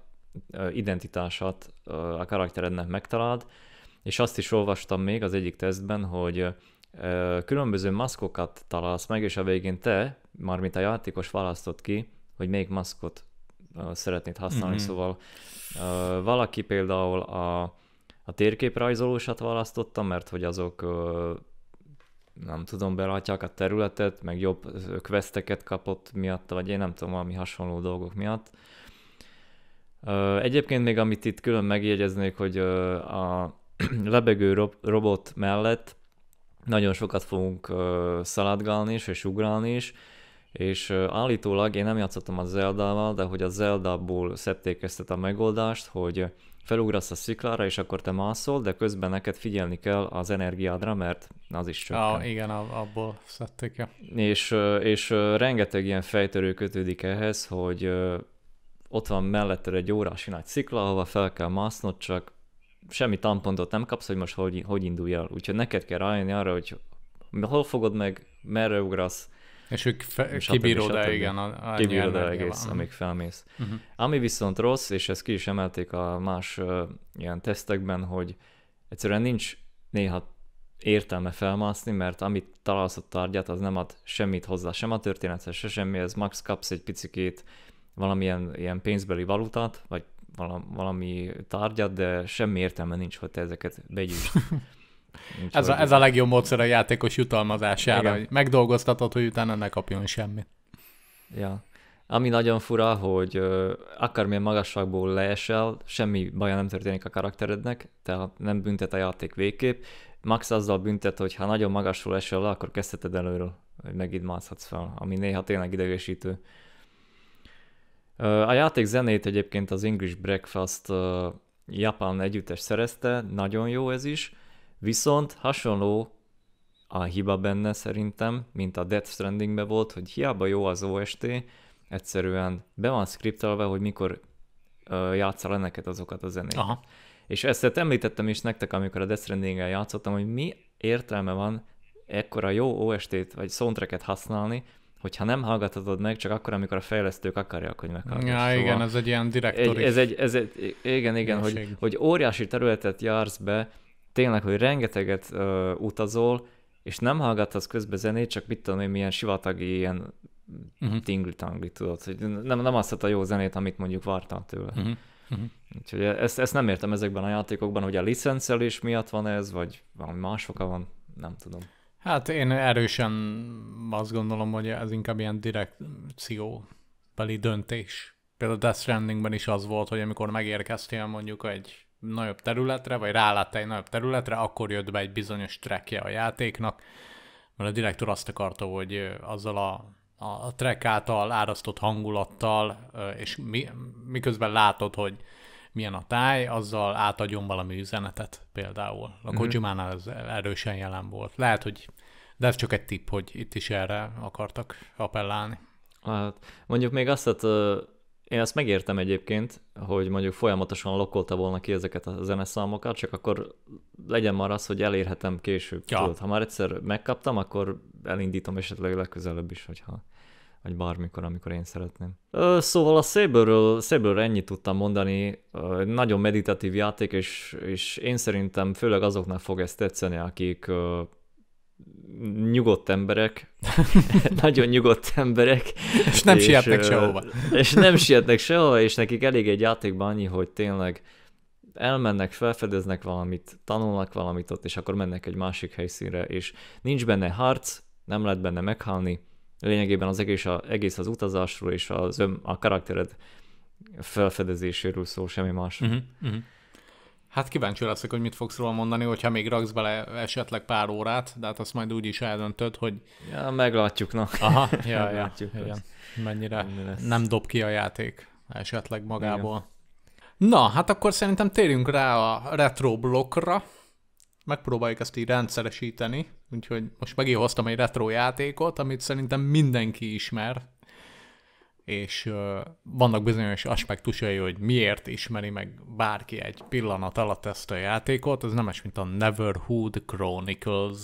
identitását a karakterednek megtaláld, és azt is olvastam még az egyik tesztben, hogy különböző maszkokat találsz meg, és a végén te, mármint a játékos választott ki, hogy melyik maszkot szeretnéd használni, mm-hmm. szóval valaki például a, a térképrajzolósat választotta, mert hogy azok nem tudom, belátják a területet, meg jobb questeket kapott miatta, vagy én nem tudom, valami hasonló dolgok miatt. Egyébként még amit itt külön megjegyeznék, hogy a lebegő robot mellett nagyon sokat fogunk szaladgálni is, és ugrálni is, és állítólag én nem játszottam a Zeldával, de hogy a Zeldából szedték ezt a megoldást, hogy felugrasz a sziklára, és akkor te mászol, de közben neked figyelni kell az energiádra, mert az is csökken. Ah, igen, abból szedték -e. És, és rengeteg ilyen fejtörő kötődik ehhez, hogy ott van mellette egy órási nagy szikla, ahova fel kell másznod, csak semmi tampontot nem kapsz, hogy most hogy, hogy indulj el. Úgyhogy neked kell rájönni arra, hogy hol fogod meg, merre ugrasz, és ők fe- kibírod el, igen. Kibírod el egész, van. amíg felmész. Uh-huh. Ami viszont rossz, és ezt ki is emelték a más uh, ilyen tesztekben, hogy egyszerűen nincs néha értelme felmászni, mert amit találsz a tárgyát, az nem ad semmit hozzá, sem a történethez, se semmi, ez max kapsz egy picikét valamilyen ilyen pénzbeli valutát, vagy valami tárgyat, de semmi értelme nincs, hogy te ezeket begyűjtsd. ez, a, ez a legjobb módszer a játékos jutalmazására, hogy megdolgoztatod, hogy utána ne kapjon semmit. Ja. Ami nagyon fura, hogy ö, akármilyen magasságból leesel, semmi baja nem történik a karakterednek, tehát nem büntet a játék végképp. Max azzal büntet, hogy ha nagyon magasról esel le, akkor kezdheted előről, hogy megint mászhatsz fel, ami néha tényleg idegesítő. A játék zenét egyébként az English Breakfast japán együttes szerezte, nagyon jó ez is, viszont hasonló a hiba benne szerintem, mint a Death stranding volt, hogy hiába jó az OST, egyszerűen be van skriptelve, hogy mikor játszál neked azokat a zenéket. Aha. És ezt hát említettem is nektek, amikor a Death stranding játszottam, hogy mi értelme van ekkora jó OST-t vagy soundtrack használni, hogyha nem hallgatod meg, csak akkor, amikor a fejlesztők akarják, hogy meghallgass. Ja, szóval igen, ez egy ilyen direktori. Ez egy, ez egy, igen, igen, hogy, hogy óriási területet jársz be, tényleg, hogy rengeteget ö, utazol, és nem hallgathatsz közbe zenét, csak mit tudom én, milyen sivatagi ilyen uh-huh. tingli-tangli, tudod, hogy nem, nem azt a jó zenét, amit mondjuk vártam tőle. Uh-huh. Uh-huh. Úgyhogy ezt, ezt nem értem ezekben a játékokban, hogy a licencelés miatt van ez, vagy valami más oka van, nem tudom. Hát én erősen azt gondolom, hogy ez inkább ilyen direkcióbeli döntés. Például Death Strandingben is az volt, hogy amikor megérkeztél mondjuk egy nagyobb területre, vagy rálátta egy nagyobb területre, akkor jött be egy bizonyos trackje a játéknak, mert a direktor azt akarta, hogy azzal a, a track által árasztott hangulattal, és mi, miközben látod, hogy milyen a táj, azzal átadjon valami üzenetet például. A mhm. Kojimánál ez erősen jelen volt. Lehet, hogy, de ez csak egy tipp, hogy itt is erre akartak appellálni. Hát, mondjuk még azt, hogy hát, én ezt megértem egyébként, hogy mondjuk folyamatosan lokkolta volna ki ezeket a zeneszámokat, csak akkor legyen már az, hogy elérhetem később. Ja. Tudod, ha már egyszer megkaptam, akkor elindítom esetleg legközelebb is, hogyha vagy bármikor, amikor én szeretném. Ö, szóval a Saberről, Saberről ennyit tudtam mondani, ö, nagyon meditatív játék, és, és én szerintem főleg azoknak fog ezt tetszeni, akik ö, nyugodt emberek, nagyon nyugodt emberek. És nem és, sietnek sehova. És nem sietnek sehova, és nekik elég egy játékban annyi, hogy tényleg elmennek, felfedeznek valamit, tanulnak valamit ott, és akkor mennek egy másik helyszínre, és nincs benne harc, nem lehet benne meghalni, lényegében az egész, a, egész az utazásról és az ön, a karaktered felfedezéséről szól, semmi más. Uh-huh, uh-huh. Hát kíváncsi leszek, hogy mit fogsz róla mondani, hogyha még raksz bele esetleg pár órát, de hát azt majd úgy is eldöntöd, hogy... Ja, meglátjuk, na. Aha, ja, meglátjuk, ja, igen. Mennyire nem dob ki a játék esetleg magából. Igen. Na, hát akkor szerintem térjünk rá a retro blokkra. Megpróbáljuk ezt így rendszeresíteni. Úgyhogy most megint hoztam egy retro játékot, amit szerintem mindenki ismer, és vannak bizonyos aspektusai, hogy miért ismeri meg bárki egy pillanat alatt ezt a játékot, ez nem más, mint a Neverhood Chronicles.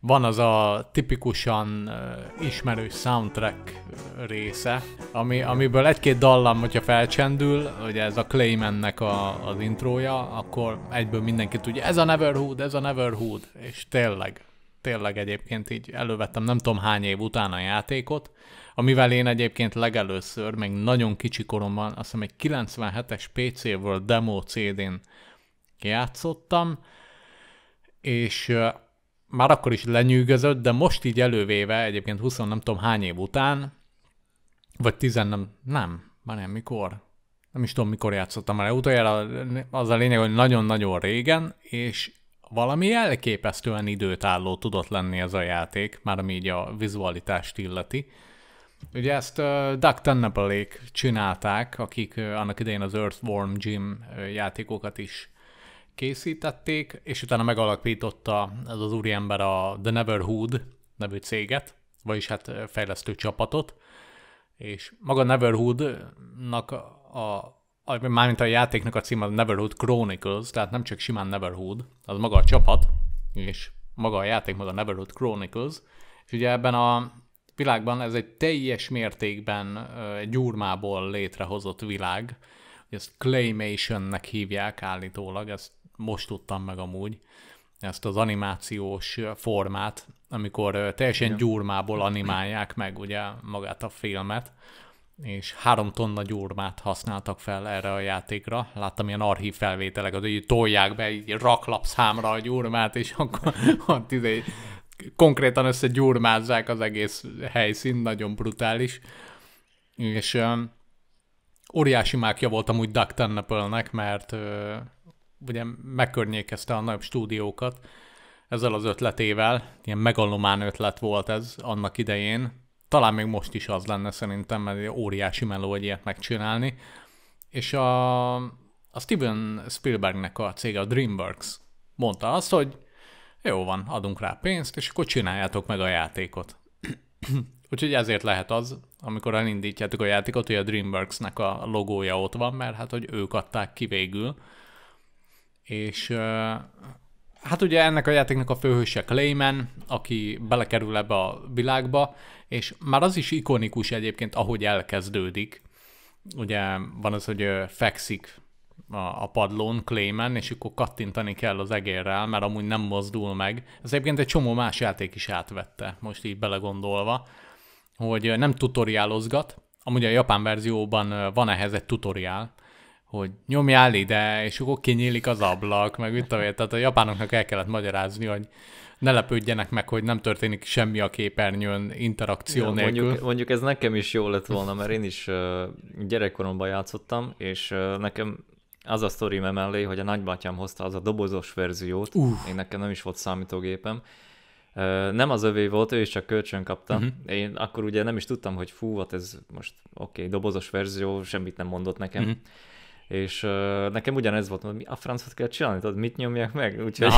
Van az a tipikusan uh, ismerő soundtrack része, ami, amiből egy-két dallam, hogyha felcsendül, ugye ez a Claymannek a, az intrója, akkor egyből mindenki tudja, ez a Neverhood, ez a Neverhood, és tényleg tényleg egyébként így elővettem nem tudom hány év után a játékot, amivel én egyébként legelőször, még nagyon kicsi koromban, azt hiszem egy 97-es PC World demo CD-n játszottam, és már akkor is lenyűgözött, de most így elővéve, egyébként 20 nem tudom hány év után, vagy 10 nem, nem, már nem mikor, nem is tudom mikor játszottam mert utoljára, az a lényeg, hogy nagyon-nagyon régen, és valami elképesztően időtálló tudott lenni ez a játék, már ami így a vizualitást illeti. Ugye ezt uh, Doug tennable csinálták, akik uh, annak idején az Earthworm Jim uh, játékokat is készítették, és utána megalapította ez az úriember a The Neverhood nevű céget, vagyis hát fejlesztő csapatot, és maga Neverhoodnak a mármint a játéknak a címe Neverhood Chronicles, tehát nem csak simán Neverhood, az maga a csapat, és maga a játék maga Neverhood Chronicles, és ugye ebben a világban ez egy teljes mértékben egy gyurmából létrehozott világ, ezt Claymation-nek hívják állítólag, ezt most tudtam meg amúgy, ezt az animációs formát, amikor teljesen gyurmából animálják meg ugye magát a filmet, és három tonna gyurmát használtak fel erre a játékra. Láttam ilyen archív felvételeket, hogy tolják be így raklapszámra a gyurmát, és akkor ott izé, konkrétan összegyurmázzák az egész helyszín, nagyon brutális. És um, óriási mákja volt amúgy Duck Tennepelnek, mert uh, ugye megkörnyékezte a nagyobb stúdiókat ezzel az ötletével, ilyen megalomán ötlet volt ez annak idején, talán még most is az lenne szerintem, mert óriási meló egy ilyet megcsinálni. És a, a Steven Spielbergnek a cége, a DreamWorks mondta azt, hogy jó van, adunk rá pénzt, és akkor csináljátok meg a játékot. Úgyhogy ezért lehet az, amikor elindítjátok a játékot, hogy a DreamWorks-nek a logója ott van, mert hát, hogy ők adták ki végül. És hát ugye ennek a játéknak a főhőse Clayman, aki belekerül ebbe a világba, és már az is ikonikus egyébként, ahogy elkezdődik. Ugye van az, hogy fekszik a, padlón, Clayman, és akkor kattintani kell az egérrel, mert amúgy nem mozdul meg. Ez egyébként egy csomó más játék is átvette, most így belegondolva, hogy nem tutoriálozgat, amúgy a japán verzióban van ehhez egy tutoriál, hogy nyomjál ide, és akkor kinyílik az ablak, meg mit tudom tehát a japánoknak el kellett magyarázni, hogy ne lepődjenek meg, hogy nem történik semmi a képernyőn interakció ja, nélkül. Mondjuk, mondjuk ez nekem is jó lett volna, mert én is gyerekkoromban játszottam, és nekem az a sztori mellé, hogy a nagybátyám hozta az a dobozos verziót, Uf. én nekem nem is volt számítógépem, nem az övé volt, ő is csak kölcsön kapta. Uh-huh. Én akkor ugye nem is tudtam, hogy fú, hát ez most oké, okay, dobozos verzió, semmit nem mondott nekem. Uh-huh és uh, nekem ugyanez volt, hogy mi a francot kell csinálni, tudod, mit nyomják meg, úgyhogy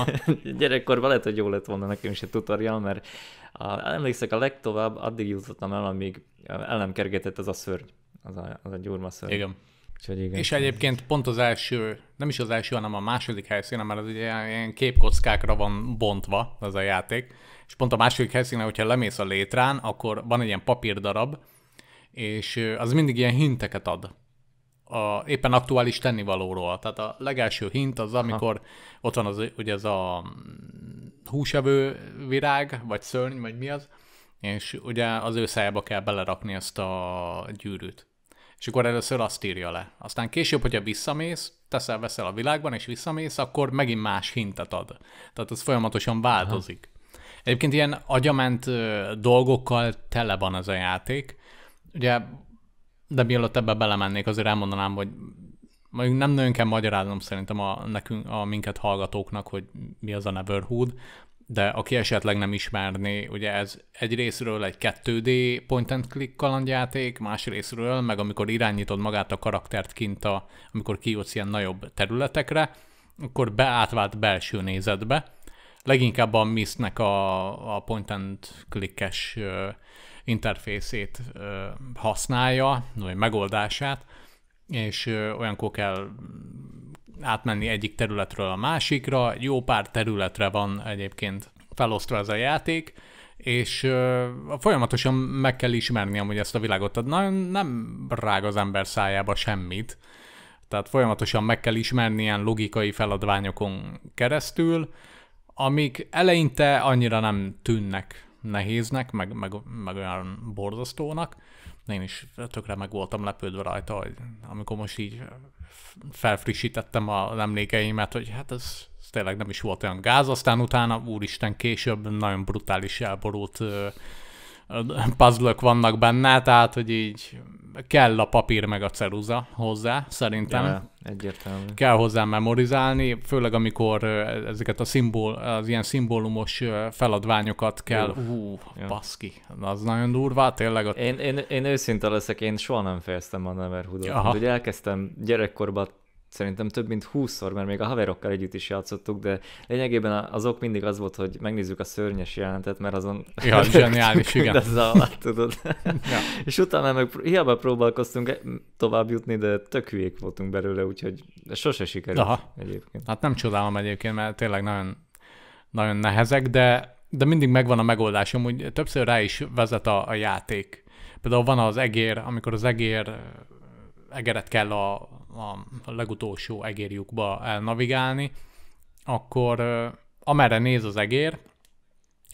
gyerekkorban lehet, hogy jó lett volna nekem is egy tutorial, mert a, emlékszek, a legtovább addig jutottam el, amíg el nem kergetett az a szörny, az a, az a gyurma szörny. Igen. Úgyhogy igen. És egyébként pont az első, nem is az első, hanem a második helyszínen, mert az ugye ilyen képkockákra van bontva az a játék, és pont a második helyszínen, hogyha lemész a létrán, akkor van egy ilyen papírdarab, és az mindig ilyen hinteket ad a éppen aktuális tennivalóról. Tehát a legelső hint az, amikor Aha. ott van az, ugye ez a mm, húsevő virág, vagy szörny, vagy mi az, és ugye az ő szájába kell belerakni ezt a gyűrűt. És akkor először azt írja le. Aztán később, hogyha visszamész, teszel, veszel a világban, és visszamész, akkor megint más hintet ad. Tehát ez folyamatosan változik. Aha. Egyébként ilyen agyament dolgokkal tele van ez a játék. Ugye de mielőtt ebbe belemennék, azért elmondanám, hogy mondjuk nem nagyon kell magyaráznom szerintem a, nekünk, a minket hallgatóknak, hogy mi az a Neverhood, de aki esetleg nem ismerné, ugye ez egy részről egy 2D point and click kalandjáték, más részről meg amikor irányítod magát a karaktert kint, a, amikor kijutsz ilyen nagyobb területekre, akkor beátvált belső nézetbe. Leginkább a Mistnek a, a point and clickes interfészét használja, vagy megoldását, és olyankor kell átmenni egyik területről a másikra, jó pár területre van egyébként felosztva ez a játék, és uh, folyamatosan meg kell ismerni amúgy ezt a világot. Tehát nagyon nem rág az ember szájába semmit. Tehát folyamatosan meg kell ismerni ilyen logikai feladványokon keresztül, amik eleinte annyira nem tűnnek nehéznek, meg, meg, meg olyan borzasztónak. Én is tökre meg voltam lepődve rajta, hogy amikor most így felfrissítettem az emlékeimet, hogy hát ez, ez tényleg nem is volt olyan gáz, aztán utána úristen később nagyon brutális elborult puzzle vannak benne, tehát hogy így kell a papír meg a ceruza hozzá, szerintem. Ja, egyértelmű. Kell hozzá memorizálni, főleg amikor ezeket a szimból, az ilyen szimbólumos feladványokat kell. Uf, Hú, ja. baszki, az nagyon durva, tényleg. Ott... Én, én, én őszinte leszek, én soha nem fejeztem a Neverhoodot. Ugye elkezdtem gyerekkorban szerintem több mint 20-szor, mert még a haverokkal együtt is játszottuk, de lényegében azok mindig az volt, hogy megnézzük a szörnyes jelentet, mert azon... Ja, zseniális, igen. De alatt, tudod. ja. És utána meg hiába próbálkoztunk e- tovább jutni, de tök hülyék voltunk belőle, úgyhogy sose sikerült Aha. egyébként. Hát nem csodálom egyébként, mert tényleg nagyon, nagyon nehezek, de, de mindig megvan a megoldásom, hogy többször rá is vezet a, a játék. Például van az egér, amikor az egér egeret kell a a legutolsó egérjukba elnavigálni, akkor amerre néz az egér,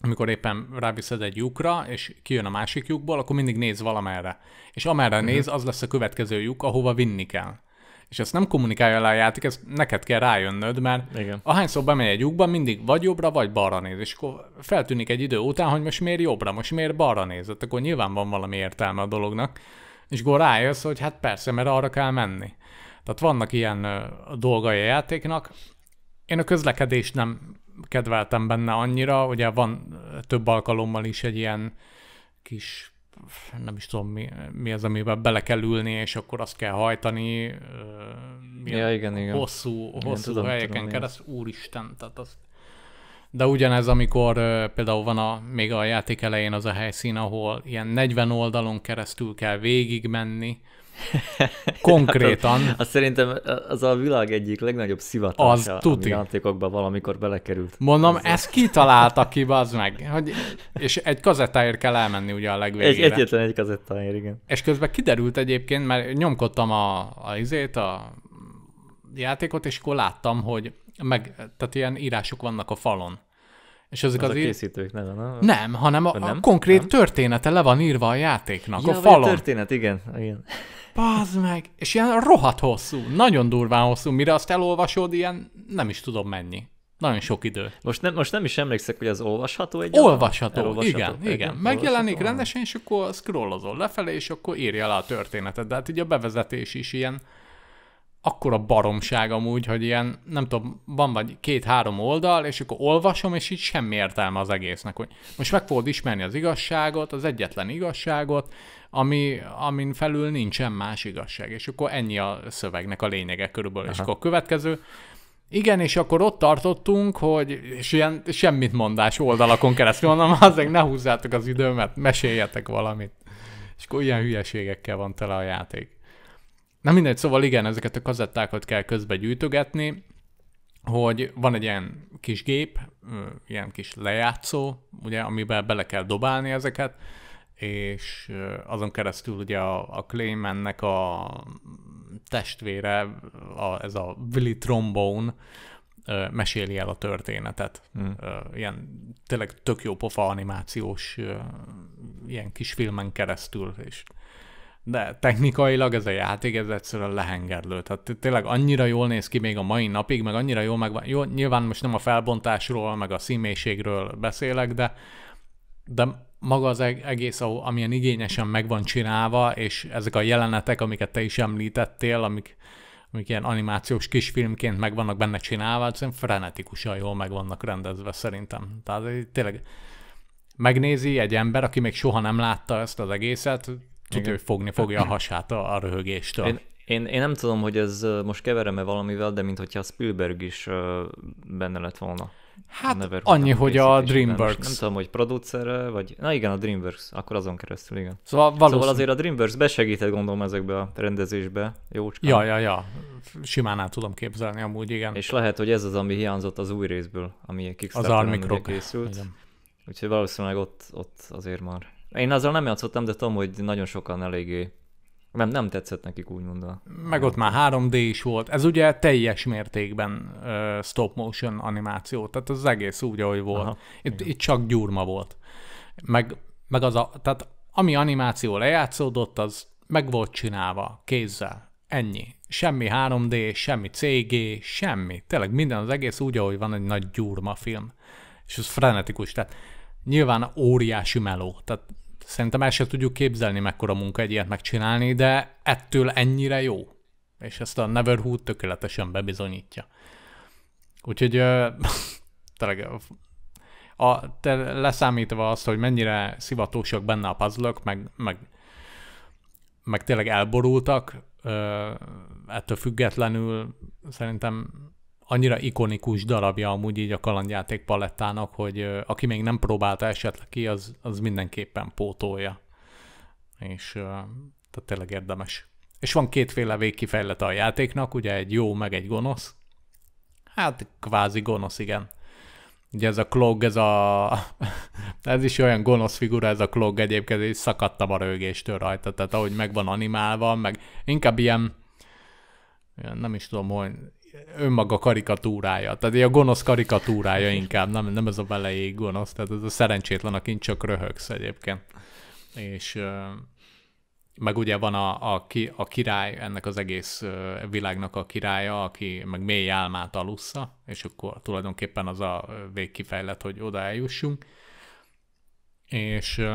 amikor éppen ráviszed egy lyukra, és kijön a másik lyukból, akkor mindig néz valamerre. És amerre uh-huh. néz, az lesz a következő lyuk, ahova vinni kell. És ezt nem kommunikálja le a játék, ezt neked kell rájönnöd, mert Igen. ahányszor bemegy egy lyukba, mindig vagy jobbra, vagy balra néz. És akkor feltűnik egy idő után, hogy most miért jobbra, most miért balra nézett, hát akkor nyilván van valami értelme a dolognak. És akkor rájössz, hogy hát persze, mert arra kell menni. Tehát vannak ilyen dolgai a játéknak. Én a közlekedést nem kedveltem benne annyira, ugye van több alkalommal is egy ilyen kis nem is tudom mi, mi az, amiben bele kell ülni, és akkor azt kell hajtani ja, igen, igen. hosszú, hosszú igen, tudom, helyeken tudom, keresztül. Úristen, tehát az. de ugyanez, amikor például van a, még a játék elején az a helyszín, ahol ilyen 40 oldalon keresztül kell végigmenni, Konkrétan. hát az, az szerintem az a világ egyik legnagyobb szivatása, az tuti. ami játékokba valamikor belekerült. Mondom, ezt kitalálta ki, az meg. Hogy, és egy kazettáért kell elmenni ugye a legvégére. Egy, egyetlen egy kazettáért, igen. És közben kiderült egyébként, mert nyomkodtam a, a izét, a játékot, és akkor láttam, hogy meg, tehát ilyen írások vannak a falon. És ezek az, az a készítők neve, nem? Nem, hanem a, nem? a konkrét nem? története le van írva a játéknak, ja, a falon. a történet, igen. igen. Bazd meg! És ilyen rohadt hosszú, nagyon durván hosszú, mire azt elolvasod, ilyen nem is tudom mennyi. Nagyon sok idő. Most nem, most nem is emlékszek, hogy az olvasható egy. Olvasható, olvasható igen, igen. igen. Megjelenik olvasható. rendesen, és akkor scrollozol lefelé, és akkor írja le a történetet. De hát így a bevezetés is ilyen akkora baromság amúgy, hogy ilyen, nem tudom, van vagy két-három oldal, és akkor olvasom, és így semmi értelme az egésznek, hogy most meg fogod ismerni az igazságot, az egyetlen igazságot, ami, amin felül nincsen más igazság, és akkor ennyi a szövegnek a lényege körülbelül, Aha. és akkor a következő, igen, és akkor ott tartottunk, hogy és ilyen semmit mondás oldalakon keresztül mondom, azért ne húzzátok az időmet, meséljetek valamit. És akkor ilyen hülyeségekkel van tele a játék. Na mindegy, szóval igen, ezeket a kazettákat kell közbe gyűjtögetni, hogy van egy ilyen kis gép, ilyen kis lejátszó, ugye, amiben bele kell dobálni ezeket, és azon keresztül ugye a, a Claymannek a testvére, a, ez a Willy Trombone, meséli el a történetet. Hmm. Ilyen tényleg tök jó pofa animációs ilyen kis filmen keresztül, és de technikailag ez a játék, ez egyszerűen lehengerlő. Tehát tényleg annyira jól néz ki még a mai napig, meg annyira jól meg Jó, nyilván most nem a felbontásról, meg a színmélységről beszélek, de, de maga az egész, amilyen igényesen meg van csinálva, és ezek a jelenetek, amiket te is említettél, amik, amik ilyen animációs kisfilmként meg vannak benne csinálva, egyszerűen hát frenetikusan jól meg vannak rendezve szerintem. Tehát tényleg megnézi egy ember, aki még soha nem látta ezt az egészet, tudja, hogy fogni fogja a hasát a, a röhögéstől. Én, én, én nem tudom, hogy ez most keverem-e valamivel, de mintha Spielberg is benne lett volna. Hát annyi, hogy a DreamWorks. Nem, tudom, hogy producer vagy... Na igen, a DreamWorks, akkor azon keresztül, igen. Szóval, valószín... szóval azért a DreamWorks besegített gondolom ezekbe a rendezésbe, jócskán. Ja, ja, ja. Simán át tudom képzelni amúgy, igen. És lehet, hogy ez az, ami hiányzott az új részből, ami kickstarter készült. Igen. Úgyhogy valószínűleg ott, ott azért már én azzal nem játszottam, de tudom, hogy nagyon sokan eléggé nem, nem tetszett nekik, úgymond. A... Meg ott már 3D is volt. Ez ugye teljes mértékben uh, stop motion animáció, tehát az egész úgy, ahogy volt. Aha, itt, itt csak gyurma volt. Meg, meg az a, tehát ami animáció lejátszódott, az meg volt csinálva kézzel. Ennyi. Semmi 3D, semmi CG, semmi. Tényleg minden az egész úgy, ahogy van egy nagy gyurma film. És ez frenetikus. Tehát nyilván óriási meló, tehát szerintem el sem tudjuk képzelni, mekkora munka egy ilyet megcsinálni, de ettől ennyire jó. És ezt a Neverhood tökéletesen bebizonyítja. Úgyhogy tényleg a, te leszámítva azt, hogy mennyire szivatósak benne a puzzle meg, meg, meg tényleg elborultak, ö, ettől függetlenül szerintem annyira ikonikus darabja amúgy így a kalandjáték palettának, hogy aki még nem próbálta esetleg ki, az, az mindenképpen pótolja. És tehát tényleg érdemes. És van kétféle végkifejlete a játéknak, ugye egy jó, meg egy gonosz. Hát kvázi gonosz, igen. Ugye ez a Klog, ez a... ez is olyan gonosz figura, ez a Klog, egyébként, és szakadtam a rögéstől rajta, tehát ahogy meg van animálva, meg inkább ilyen, ilyen nem is tudom, hogy önmaga karikatúrája. Tehát a gonosz karikatúrája inkább, nem, nem ez a belejég gonosz, tehát ez a szerencsétlen, akin csak röhögsz egyébként. És meg ugye van a, a, ki, a király, ennek az egész világnak a királya, aki meg mély álmát alussza, és akkor tulajdonképpen az a végkifejlet, hogy oda eljussunk. És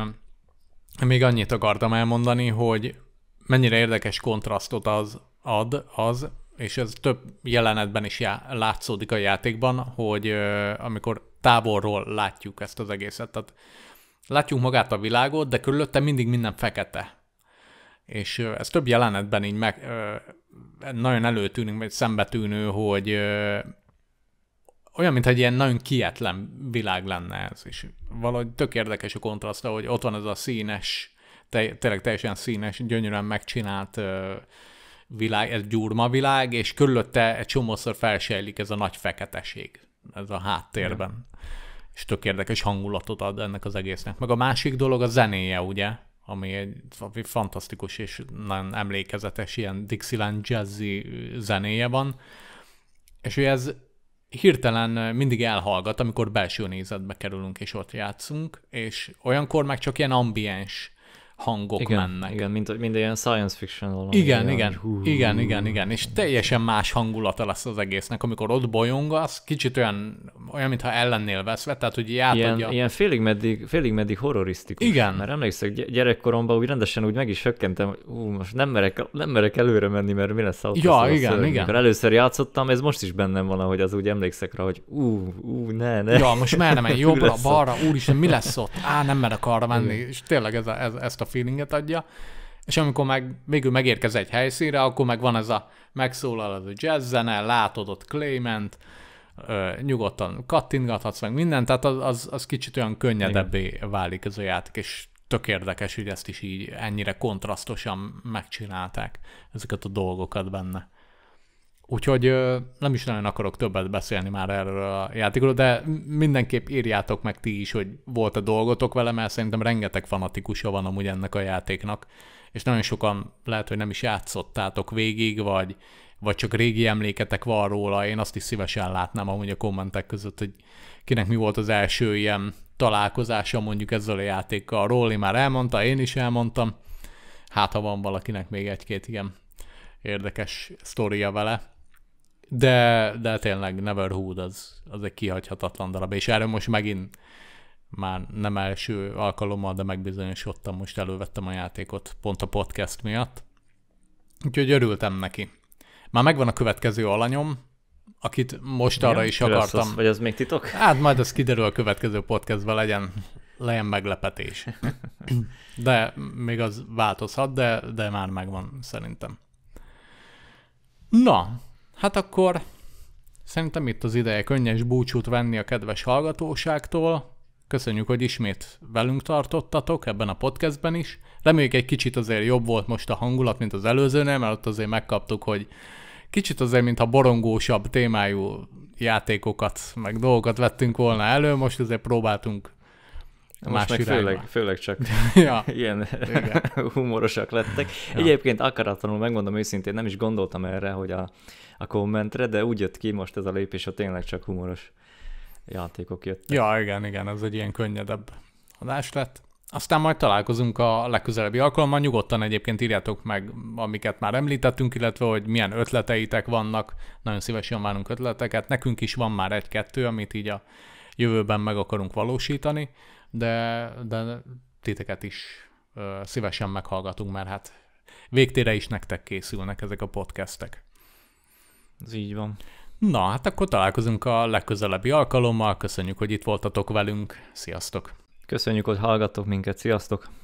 még annyit akartam elmondani, hogy mennyire érdekes kontrasztot az ad az, és ez több jelenetben is já- látszódik a játékban, hogy ö, amikor távolról látjuk ezt az egészet, tehát látjuk magát a világot, de körülötte mindig minden fekete. És ö, ez több jelenetben így meg, ö, nagyon előtűnünk, vagy szembetűnő, hogy ö, olyan, mintha egy ilyen nagyon kietlen világ lenne ez, és valahogy tök érdekes a kontraszt, hogy ott van ez a színes, te, tényleg teljesen színes, gyönyörűen megcsinált ö, világ, ez gyurma világ, és körülötte egy csomószor felsejlik ez a nagy feketeség, ez a háttérben. Igen. És tök érdekes hangulatot ad ennek az egésznek. Meg a másik dolog a zenéje, ugye? Ami egy ami fantasztikus és nagyon emlékezetes, ilyen Dixieland jazzy zenéje van. És ugye ez hirtelen mindig elhallgat, amikor belső nézetbe kerülünk és ott játszunk, és olyankor meg csak ilyen ambiens hangok igen, mennek. Igen, mint, mint ilyen science fiction valami. Igen, igen, igen, igen, igen, és teljesen más hangulata lesz az egésznek, amikor ott az kicsit olyan, olyan mintha ellennél veszve, tehát hogy átadja. Ilyen, ilyen félig, meddig, félig meddig horrorisztikus. Igen. Mert emlékszem, gyerekkoromban úgy rendesen úgy meg is sökkentem, hú, most nem merek, nem merek előre menni, mert mi lesz ott. Ja, igen, az, igen. Mert először játszottam, ez most is bennem van, hogy az úgy emlékszek rá, hogy ú, ú, ne, ne. Ja, most merre menj jobbra, balra, úristen, mi lesz ott? Á, nem merek arra menni, és tényleg ez a, ez, ezt a feelinget adja, és amikor meg végül megérkez egy helyszínre, akkor meg van ez a megszólal az a jazz zene, látod ott Clayment, nyugodtan kattingathatsz meg mindent, tehát az, az, az kicsit olyan könnyedebbé Igen. válik ez a játék, és tök érdekes, hogy ezt is így ennyire kontrasztosan megcsinálták ezeket a dolgokat benne. Úgyhogy nem is nagyon akarok többet beszélni már erről a játékról, de mindenképp írjátok meg ti is, hogy volt a dolgotok vele, mert szerintem rengeteg fanatikusa van amúgy ennek a játéknak, és nagyon sokan lehet, hogy nem is játszottátok végig, vagy, vagy csak régi emléketek van róla, én azt is szívesen látnám amúgy a kommentek között, hogy kinek mi volt az első ilyen találkozása mondjuk ezzel a játékkal. Róli már elmondta, én is elmondtam. Hát, ha van valakinek még egy-két ilyen érdekes sztoria vele. De, de tényleg Neverhood az, az egy kihagyhatatlan darab, és erről most megint már nem első alkalommal, de megbizonyosodtam, most elővettem a játékot pont a podcast miatt. Úgyhogy örültem neki. Már megvan a következő alanyom, akit most arra is akartam. vagy az még titok? Hát majd az kiderül a következő podcastban, legyen, legyen meglepetés. De még az változhat, de, de már megvan szerintem. Na, Hát akkor szerintem itt az ideje könnyes búcsút venni a kedves hallgatóságtól. Köszönjük, hogy ismét velünk tartottatok ebben a podcastben is. Reméljük egy kicsit azért jobb volt most a hangulat, mint az előzőnél, mert ott azért megkaptuk, hogy kicsit azért, mintha borongósabb témájú játékokat, meg dolgokat vettünk volna elő, most azért próbáltunk most más meg irányba. főleg, főleg csak ja. ilyen humorosak lettek. Ja. Egyébként akaratlanul megmondom őszintén, nem is gondoltam erre, hogy a, a kommentre, de úgy jött ki most ez a lépés, hogy tényleg csak humoros játékok jöttek. Ja, igen, igen, ez egy ilyen könnyedebb adás lett. Aztán majd találkozunk a legközelebbi alkalommal. Nyugodtan egyébként írjátok meg, amiket már említettünk, illetve hogy milyen ötleteitek vannak. Nagyon szívesen várunk ötleteket. Nekünk is van már egy-kettő, amit így a jövőben meg akarunk valósítani, de, de titeket is ö, szívesen meghallgatunk, mert hát végtére is nektek készülnek ezek a podcastek. Ez így van. Na, hát akkor találkozunk a legközelebbi alkalommal. Köszönjük, hogy itt voltatok velünk. Sziasztok! Köszönjük, hogy hallgattok minket. Sziasztok!